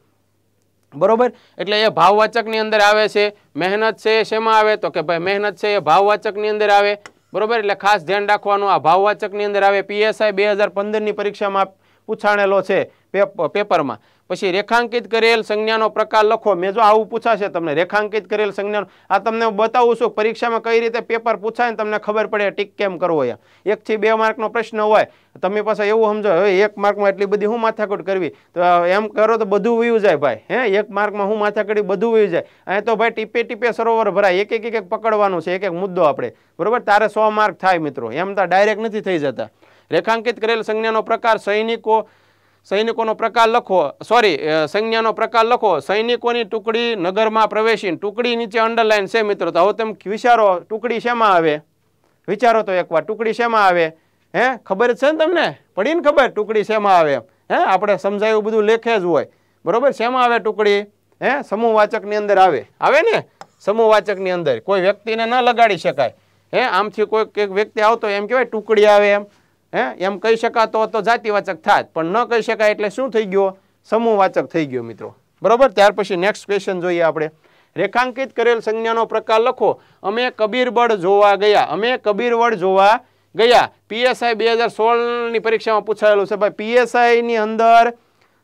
બરોબર એટલે એ ભાવવાચકની અંદર આવે છે મહેનત છે એ શેમાં આવે તો કે ભાઈ મહેનત છે એ ભાવવાચકની અંદર આવે બરોબર એટલે ખાસ ધ્યાન રાખવાનું આ ભાવવાચકની અંદર આવે પીએસઆઈ બે હજાર પંદરની પરીક્ષામાં પૂછાણેલો છે પેપરમાં પછી રેખાંકિત કરેલ સંજ્ઞાનો પ્રકાર લખો મેં જો આવું પૂછાશે તમને રેખાંકિત કરેલ સંજ્ઞાનો આ તમને હું બતાવું છું પરીક્ષામાં કઈ રીતે પેપર પૂછાય ને તમને ખબર પડે ટીક કેમ કરવો યા એકથી બે માર્કનો પ્રશ્ન હોય તમે પાસે એવું સમજો હવે એક માર્કમાં એટલી બધી હું માથાકૂટ કરવી તો એમ કરો તો બધું વયું જાય ભાઈ હે એક માર્કમાં હું માથાકૂટી બધું વયું જાય અહીં તો ભાઈ ટીપે ટીપે સરોવર ભરાય એક એક એક પકડવાનું છે એક એક મુદ્દો આપણે બરાબર તારે સો માર્ક થાય મિત્રો એમ તો ડાયરેક્ટ નથી થઈ જતા રેખાંકિત કરેલ સંજ્ઞાનો પ્રકાર સૈનિકો સૈનિકોનો પ્રકાર લખો સોરી સંજ્ઞાનો પ્રકાર લખો સૈનિકોની ટુકડી નગરમાં પ્રવેશીને ટુકડી નીચે અંડરલાઇન છે મિત્રો તો હવે તમે વિચારો ટુકડી શેમાં આવે વિચારો તો એકવાર ટુકડી શેમાં આવે હે ખબર જ છે ને તમને પડીને ખબર ટુકડી શેમાં આવે હે આપણે સમજાયું બધું લેખે જ હોય બરોબર શેમાં આવે ટુકડી હે સમૂહવાચકની અંદર આવે આવે ને સમૂહવાચકની અંદર કોઈ વ્યક્તિને ન લગાડી શકાય હે આમથી કોઈક એક વ્યક્તિ આવતો એમ કહેવાય ટુકડી આવે એમ હે એમ કહી શકાતો તો જાતિવાચક થાત પણ ન કહી શકાય એટલે શું થઈ ગયો સમૂહવાચક થઈ ગયો મિત્રો બરોબર ત્યાર પછી નેક્સ્ટ ક્વેશ્ચન જોઈએ આપણે રેખાંકિત કરેલ સંજ્ઞાનો પ્રકાર લખો અમે કબીરબળ જોવા ગયા અમે કબીરવડ જોવા ગયા પીએસઆઈ બે હજાર સોળની પરીક્ષામાં પૂછાયેલું છે ભાઈ પીએસઆઈની અંદર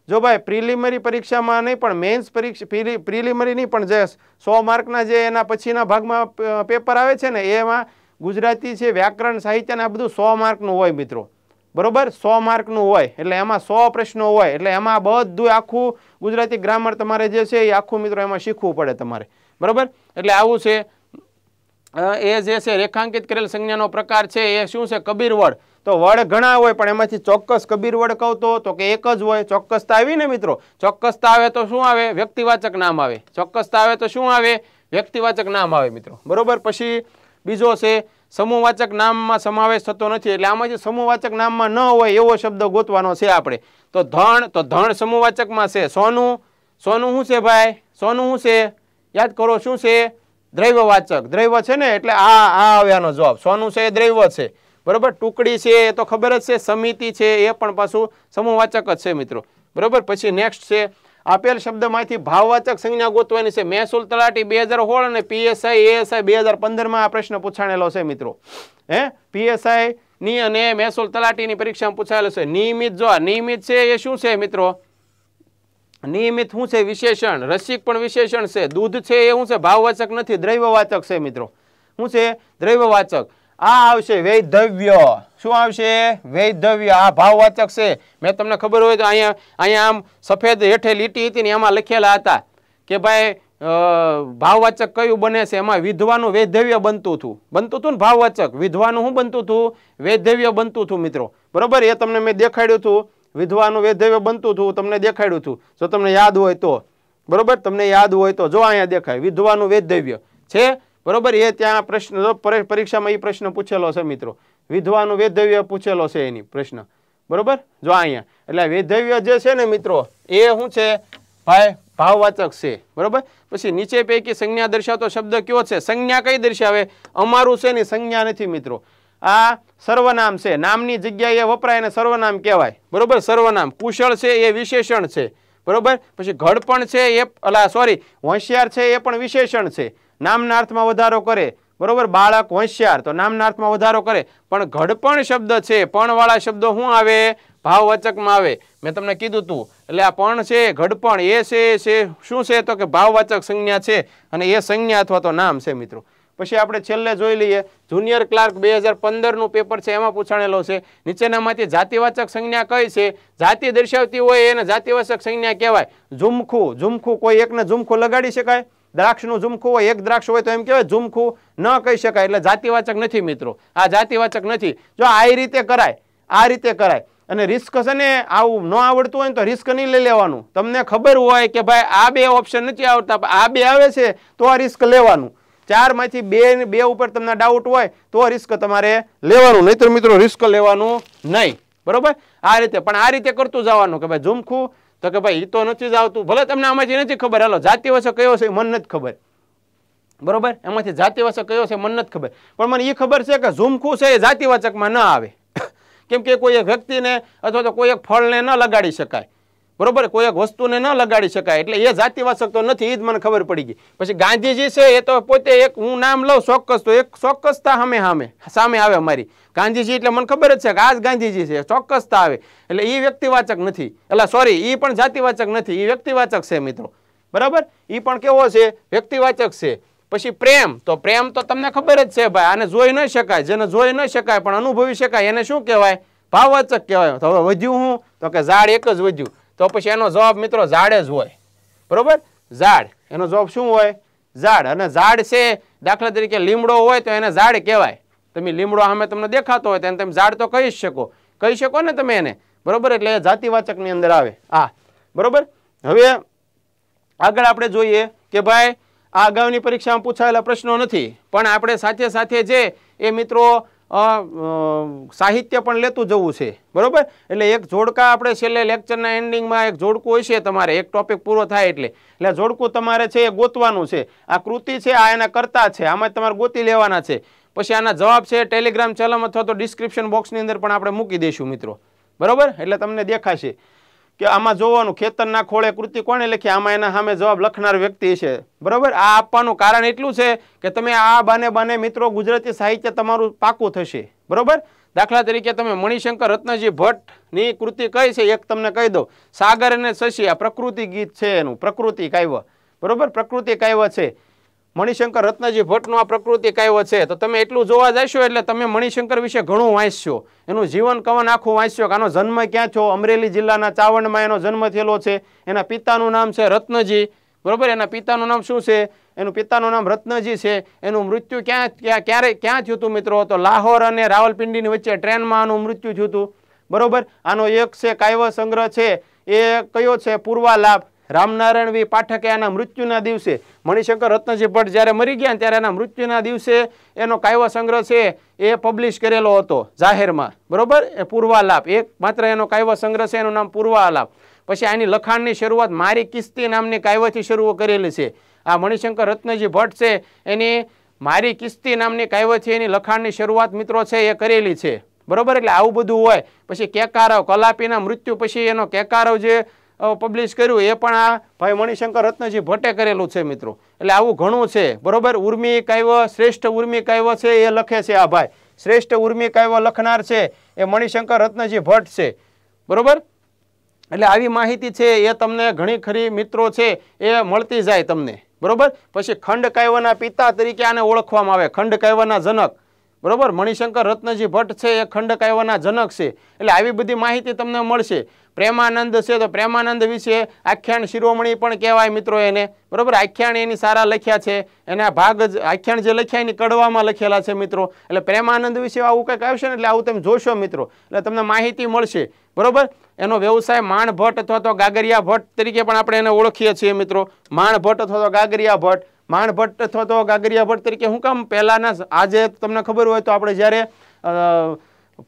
જો ભાઈ પ્રિલિમરી પરીક્ષામાં નહીં પણ મેન્સ પરીક્ષા પ્રિલિમરી નહીં પણ જે સો માર્કના જે એના પછીના ભાગમાં પેપર આવે છે ને એમાં ગુજરાતી છે વ્યાકરણ સાહિત્ય આ બધું સો માર્કનું હોય મિત્રો બરોબર સો માર્કનું હોય એટલે એમાં સો પ્રશ્નો હોય એટલે એમાં બધું આખું ગુજરાતી ગ્રામર તમારે જે છે એ આખું મિત્રો એમાં શીખવું પડે તમારે બરોબર એટલે આવું છે એ જે છે રેખાંકિત કરેલ સંજ્ઞાનો પ્રકાર છે એ શું છે કબીર વડ તો વડ ઘણા હોય પણ એમાંથી ચોક્કસ કબીર વડ કહું તો કે એક જ હોય ચોક્કસતા આવી ને મિત્રો ચોક્કસતા આવે તો શું આવે વ્યક્તિવાચક નામ આવે ચોક્કસતા આવે તો શું આવે વ્યક્તિવાચક નામ આવે મિત્રો બરોબર પછી બીજો છે સમૂહવાચક નામમાં સમાવેશ થતો નથી એટલે આમાં જે સમૂહવાચક નામમાં ન હોય એવો શબ્દ ગોતવાનો છે આપણે તો ધણ તો ધણ સમૂહવાચકમાં છે સોનું સોનું શું છે ભાઈ સોનું શું છે યાદ કરો શું છે દ્રૈવવાચક દ્રૈવ છે ને એટલે આ આ આવ્યાનો જવાબ સોનું છે એ દ્રૈવ છે બરાબર ટુકડી છે એ તો ખબર જ છે સમિતિ છે એ પણ પાછું સમૂહવાચક જ છે મિત્રો બરાબર પછી નેક્સ્ટ છે આપેલ શબ્દમાંથી ભાવવાચક સંજ્ઞા ગોતવાની છે મહેસૂલ તલાટી બે હજાર સોળ અને પીએસઆઈ એએસઆઈ બે હજાર પંદરમાં આ પ્રશ્ન પૂછાણેલો છે મિત્રો હે પીએસઆઈ ની અને મહેસૂલ તલાટીની પરીક્ષામાં પૂછાયેલો છે નિયમિત જો નિયમિત છે એ શું છે મિત્રો નિયમિત શું છે વિશેષણ રસિક પણ વિશેષણ છે દૂધ છે એ શું છે ભાવવાચક નથી દ્રવ્યવાચક છે મિત્રો શું છે દ્રવ્યવાચક આ આવશે વૈધવ્ય શું આવશે વૈધવ્ય આ ભાવવાચક છે મેં તમને ખબર હોય તો અહીંયા અહીંયા આમ સફેદ હેઠે લીટી હતી ને એમાં લખેલા હતા કે ભાઈ ભાવવાચક કયું બને છે એમાં વિધવાનું વૈધવ્ય બનતું હતું બનતું હતું ને ભાવવાચક વિધવાનું શું બનતું હતું વૈધવ્ય બનતું હતું મિત્રો બરાબર એ તમને મેં દેખાડ્યું હતું વિધવાનું વૈધવ્ય બનતું હતું તમને દેખાડ્યું હતું જો તમને યાદ હોય તો બરાબર તમને યાદ હોય તો જો અહીંયા દેખાય વિધવાનું વૈધવ્ય છે બરોબર એ ત્યાં પ્રશ્ન પરીક્ષામાં એ પ્રશ્ન પૂછેલો છે મિત્રો વિધવાનું વેધવ્ય પૂછેલો છે એની પ્રશ્ન બરોબર જો અહીંયા એટલે વેધવ્ય જે છે ને મિત્રો એ શું છે ભાઈ ભાવવાચક છે બરોબર પછી નીચે પૈકી સંજ્ઞા દર્શાવતો શબ્દ કયો છે સંજ્ઞા કઈ દર્શાવે અમારું છે ને સંજ્ઞા નથી મિત્રો આ સર્વનામ છે નામની જગ્યાએ વપરાય એને સર્વનામ કહેવાય બરોબર સર્વનામ કુશળ છે એ વિશેષણ છે બરોબર પછી ઘડપણ છે એ અલા સોરી હોશિયાર છે એ પણ વિશેષણ છે નામના અર્થમાં વધારો કરે બરોબર બાળક હોશિયાર તો નામના અર્થમાં વધારો કરે પણ ઘડપણ શબ્દ છે પણવાળા શબ્દો શું આવે ભાવવાચકમાં આવે મેં તમને કીધું તું એટલે આ પણ છે ઘડપણ એ છે છે શું છે તો કે ભાવવાચક સંજ્ઞા છે અને એ સંજ્ઞા અથવા તો નામ છે મિત્રો પછી આપણે છેલ્લે જોઈ લઈએ જુનિયર ક્લાર્ક બે હજાર પંદરનું પેપર છે એમાં પૂછાણેલો છે નીચેનામાંથી જાતિવાચક સંજ્ઞા કઈ છે જાતિ દર્શાવતી હોય એને જાતિવાચક સંજ્ઞા કહેવાય ઝુમખું ઝુમખું કોઈ એકને ઝુમખું લગાડી શકાય દ્રાક્ષનું ઝુમખું હોય એક દ્રાક્ષ હોય તો એમ કહેવાય ઝુમખું ન કહી શકાય એટલે જાતિવાચક નથી મિત્રો આ જાતિવાચક નથી જો આ રીતે કરાય આ રીતે કરાય અને રિસ્ક છે ને આવું ન આવડતું હોય ને તો રિસ્ક નહીં લઈ લેવાનું તમને ખબર હોય કે ભાઈ આ બે ઓપ્શન નથી આવડતા આ બે આવે છે તો આ રિસ્ક લેવાનું ચારમાંથી બે બે ઉપર તમને ડાઉટ હોય તો રિસ્ક તમારે લેવાનું નહીતર મિત્રો રિસ્ક લેવાનું નહીં બરોબર આ રીતે પણ આ રીતે કરતું જવાનું કે ભાઈ ઝુમખું તો કે ભાઈ એ તો નથી જ આવતું ભલે તમને આમાંથી નથી ખબર હાલો જાતિ વસો કયો છે મને નથી ખબર બરોબર એમાંથી જાતિવાચક કયો છે મને નથી ખબર પણ મને એ ખબર છે કે ઝુમખું છે એ જાતિવાચકમાં ન આવે [laughs] કેમ કે કોઈ એક વ્યક્તિને અથવા તો કોઈ એક ફળને ન લગાડી શકાય બરોબર કોઈ એક વસ્તુને ન લગાડી શકાય એટલે એ જાતિવાચક તો નથી એ જ મને ખબર પડી ગઈ પછી ગાંધીજી છે એ તો પોતે એક હું નામ લઉં ચોક્કસ તો એક ચોક્કસતા સામે સામે સામે આવે અમારી ગાંધીજી એટલે મને ખબર જ છે કે આ જ ગાંધીજી છે ચોક્કસતા આવે એટલે એ વ્યક્તિવાચક નથી એટલે સોરી એ પણ જાતિવાચક નથી એ વ્યક્તિવાચક છે મિત્રો બરાબર એ પણ કેવો છે વ્યક્તિવાચક છે પછી પ્રેમ તો પ્રેમ તો તમને ખબર જ છે ભાઈ આને જોઈ ન શકાય જેને જોઈ ન શકાય પણ અનુભવી શકાય એને શું કહેવાય ભાવવાચક કહેવાય હવે વધ્યું હું તો કે ઝાડ એક જ વધ્યું તો પછી એનો જવાબ મિત્રો ઝાડ જ હોય બરોબર ઝાડ એનો જવાબ શું હોય ઝાડ અને ઝાડ છે દાખલા તરીકે લીમડો હોય તો એને ઝાડ કહેવાય તમે લીમડો સામે તમને દેખાતો હોય તો એને તમે ઝાડ તો કહી શકો કહી શકો ને તમે એને બરોબર એટલે એ જાતિવાચકની અંદર આવે આ બરોબર હવે આગળ આપણે જોઈએ કે ભાઈ આ અગાઉની પરીક્ષામાં પૂછાયેલા પ્રશ્નો નથી પણ આપણે સાથે સાથે જે એ મિત્રો સાહિત્ય પણ લેતું જવું છે બરાબર એટલે એક જોડકા આપણે છેલ્લે લેક્ચરના એન્ડિંગમાં એક જોડકું હોય છે તમારે એક ટોપિક પૂરો થાય એટલે એટલે જોડકું તમારે છે એ ગોતવાનું છે આ કૃતિ છે આ એના કરતા છે આમાં તમારે ગોતી લેવાના છે પછી આના જવાબ છે ટેલિગ્રામ ચલમ અથવા તો ડિસ્ક્રિપ્શન બોક્સની અંદર પણ આપણે મૂકી દઈશું મિત્રો બરાબર એટલે તમને દેખાશે કે આમાં જોવાનું ખેતરના ખોળે કૃતિ કોને લખી આમાં એના સામે જવાબ લખનાર વ્યક્તિ છે બરાબર આ આપવાનું કારણ એટલું છે કે તમે આ બાને બાને મિત્રો ગુજરાતી સાહિત્ય તમારું પાકું થશે બરાબર દાખલા તરીકે તમે મણિશંકર રત્નજી ભટ્ટની કૃતિ કઈ છે એક તમને કહી દો સાગર અને શશી આ પ્રકૃતિ ગીત છે એનું પ્રકૃતિ કાવ્ય બરાબર પ્રકૃતિ કાવ્ય છે મણિશંકર રત્નજી ભટ્ટનો આ પ્રકૃતિ કાવ્ય છે તો તમે એટલું જોવા જશો એટલે તમે મણિશંકર વિશે ઘણું વાંચશો એનું જીવન કવન આખું વાંચશો કે આનો જન્મ ક્યાં છો અમરેલી જિલ્લાના ચાવણમાં એનો જન્મ થયેલો છે એના પિતાનું નામ છે રત્નજી બરાબર એના પિતાનું નામ શું છે એનું પિતાનું નામ રત્નજી છે એનું મૃત્યુ ક્યાં ક્યાં ક્યારે ક્યાં થયું હતું મિત્રો તો લાહોર અને રાવલપિંડીની વચ્ચે ટ્રેનમાં આનું મૃત્યુ થયું હતું બરોબર આનો એક છે કાવ્ય સંગ્રહ છે એ કયો છે પૂર્વાલાભ રામનારાયણ વી પાઠકે એના મૃત્યુના દિવસે મણિશંકર રત્નજી ભટ્ટ જ્યારે મરી ગયા ત્યારે એના મૃત્યુના દિવસે એનો કાયવો સંગ્રહ છે એ પબ્લિશ કરેલો હતો જાહેરમાં બરાબર એ પૂર્વાલાપ એક માત્ર એનો કાયવો સંગ્રહ છે એનું નામ પૂર્વાલાપ પછી આની લખાણની શરૂઆત મારી કિસ્તી નામની કાયવાથી શરૂ કરેલી છે આ મણિશંકર રત્નજી ભટ્ટ છે એની મારી કિસ્તી નામની કાયવાથી એની લખાણની શરૂઆત મિત્રો છે એ કરેલી છે બરાબર એટલે આવું બધું હોય પછી કેકારવ કલાપીના મૃત્યુ પછી એનો કેકારવ જે પબ્લિશ કર્યું એ પણ આ ભાઈ મણિશંકર રત્નજી ભટ્ટે કરેલું છે મિત્રો એટલે આવું ઘણું છે બરોબર ઉર્મી કાવ્ય શ્રેષ્ઠ ઉર્મી કાવ્ય છે એ લખે છે આ ભાઈ શ્રેષ્ઠ ઉર્મી કાવ્ય લખનાર છે એ મણિશંકર રત્નજી ભટ્ટ છે બરાબર એટલે આવી માહિતી છે એ તમને ઘણી ખરી મિત્રો છે એ મળતી જાય તમને બરાબર પછી ખંડ કાયવના પિતા તરીકે આને ઓળખવામાં આવે ખંડ કાયવના જનક બરાબર મણિશંકર રત્નજી ભટ્ટ છે એ ખંડ કાવ્યના જનક છે એટલે આવી બધી માહિતી તમને મળશે પ્રેમાનંદ છે તો પ્રેમાનંદ વિશે આખ્યાન શિરોમણી પણ કહેવાય મિત્રો એને બરાબર આખ્યાન એની સારા લખ્યા છે એના ભાગ જ આખ્યાન જે લખ્યા એની કડવામાં લખેલા છે મિત્રો એટલે પ્રેમાનંદ વિશે આવું કંઈક આવશે ને એટલે આવું તમે જોશો મિત્રો એટલે તમને માહિતી મળશે બરાબર એનો વ્યવસાય માણ ભટ્ટ અથવા તો ગાગરિયા ભટ્ટ તરીકે પણ આપણે એને ઓળખીએ છીએ મિત્રો માણ ભટ્ટ અથવા તો ગાગરિયા ભટ્ટ માણભટ્ટ અથવા તો ગાગરિયા ભટ્ટ તરીકે હું કામ પહેલાંના આજે તમને ખબર હોય તો આપણે જ્યારે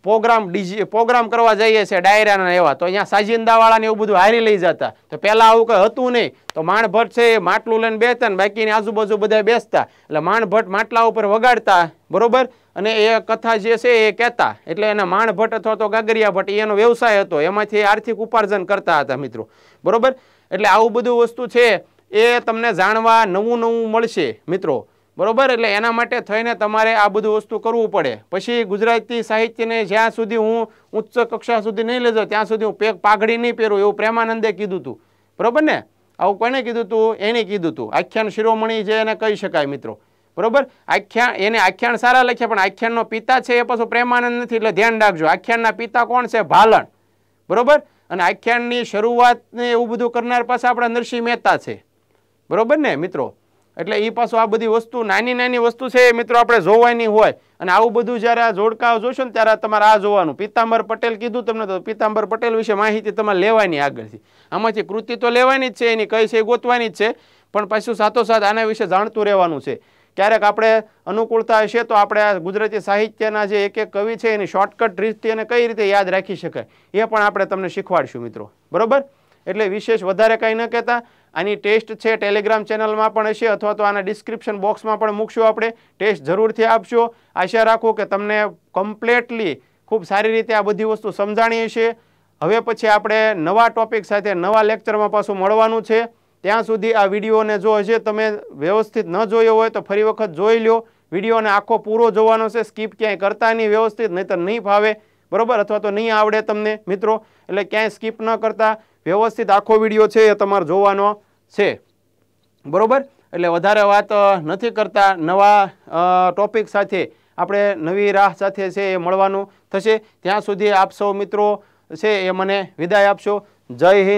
પ્રોગ્રામ ડીજી પ્રોગ્રામ કરવા જઈએ છીએ ડાયરાના એવા તો અહીંયા સાજિંદાવાળાને એવું બધું હારી લઈ જતા તો પહેલાં આવું કંઈ હતું નહીં તો માણભટ્ટ છે એ માટલું લઈને બેસતા ને બાકીની આજુબાજુ બધા બેસતા એટલે માણભટ્ટ માટલા ઉપર વગાડતા બરોબર અને એ કથા જે છે એ કહેતા એટલે એના માણભટ્ટ અથવા તો ગાગરિયા ભટ્ટ એનો વ્યવસાય હતો એમાંથી આર્થિક ઉપાર્જન કરતા હતા મિત્રો બરોબર એટલે આવું બધું વસ્તુ છે એ તમને જાણવા નવું નવું મળશે મિત્રો બરોબર એટલે એના માટે થઈને તમારે આ બધું વસ્તુ કરવું પડે પછી ગુજરાતી સાહિત્યને જ્યાં સુધી હું ઉચ્ચ કક્ષા સુધી નહીં લેજો ત્યાં સુધી હું પેક પાઘડી નહીં પહેરું એવું પ્રેમાનંદે કીધું હતું બરોબર ને આવું કોને કીધું હતું એને કીધું હતું આખ્યાન શિરોમણી છે એને કહી શકાય મિત્રો બરોબર આખ્યાન એને આખ્યાન સારા લખ્યા પણ આખ્યાનનો પિતા છે એ પાછું પ્રેમાનંદ નથી એટલે ધ્યાન રાખજો આખ્યાનના પિતા કોણ છે ભાલણ બરોબર અને આખ્યાનની શરૂઆતને એવું બધું કરનાર પાસે આપણા નરસિંહ મહેતા છે બરોબર ને મિત્રો એટલે એ પાછું આ બધી વસ્તુ નાની નાની વસ્તુ છે મિત્રો આપણે જોવાની હોય અને આવું બધું જ્યારે આ જોડકાઓ જોશો ને ત્યારે તમારે આ જોવાનું પીતાંબર પટેલ કીધું તમને તો પીતાંબર પટેલ વિશે માહિતી તમારે લેવાની આગળથી આમાંથી કૃતિ તો લેવાની જ છે એની કઈ છે એ ગોતવાની જ છે પણ પાછું સાથોસાથ આના વિશે જાણતું રહેવાનું છે ક્યારેક આપણે અનુકૂળતા હશે તો આપણે આ ગુજરાતી સાહિત્યના જે એક એક કવિ છે એની શોર્ટકટ રીતથી એને કઈ રીતે યાદ રાખી શકાય એ પણ આપણે તમને શીખવાડશું મિત્રો બરાબર એટલે વિશેષ વધારે કંઈ ન કહેતા આની ટેસ્ટ છે ટેલિગ્રામ ચેનલમાં પણ હશે અથવા તો આના ડિસ્ક્રિપ્શન બોક્સમાં પણ મૂકશું આપણે ટેસ્ટ જરૂરથી આપશો આશા રાખું કે તમને કમ્પ્લેટલી ખૂબ સારી રીતે આ બધી વસ્તુ સમજાણી હશે હવે પછી આપણે નવા ટોપિક સાથે નવા લેક્ચરમાં પાછું મળવાનું છે ત્યાં સુધી આ વિડીયોને જો હશે તમે વ્યવસ્થિત ન જોયો હોય તો ફરી વખત જોઈ લો વિડીયોને આખો પૂરો જોવાનો છે સ્કીપ ક્યાંય કરતા નહીં વ્યવસ્થિત નહીં તો નહીં ફાવે બરાબર અથવા તો નહીં આવડે તમને મિત્રો એટલે ક્યાંય સ્કીપ ન કરતા વ્યવસ્થિત આખો વિડીયો છે એ તમારે જોવાનો છે બરાબર એટલે વધારે વાત નથી કરતા નવા ટોપિક સાથે આપણે નવી રાહ સાથે છે એ મળવાનું થશે ત્યાં સુધી આપ સૌ મિત્રો છે એ મને વિદાય આપશો જય હિન્દ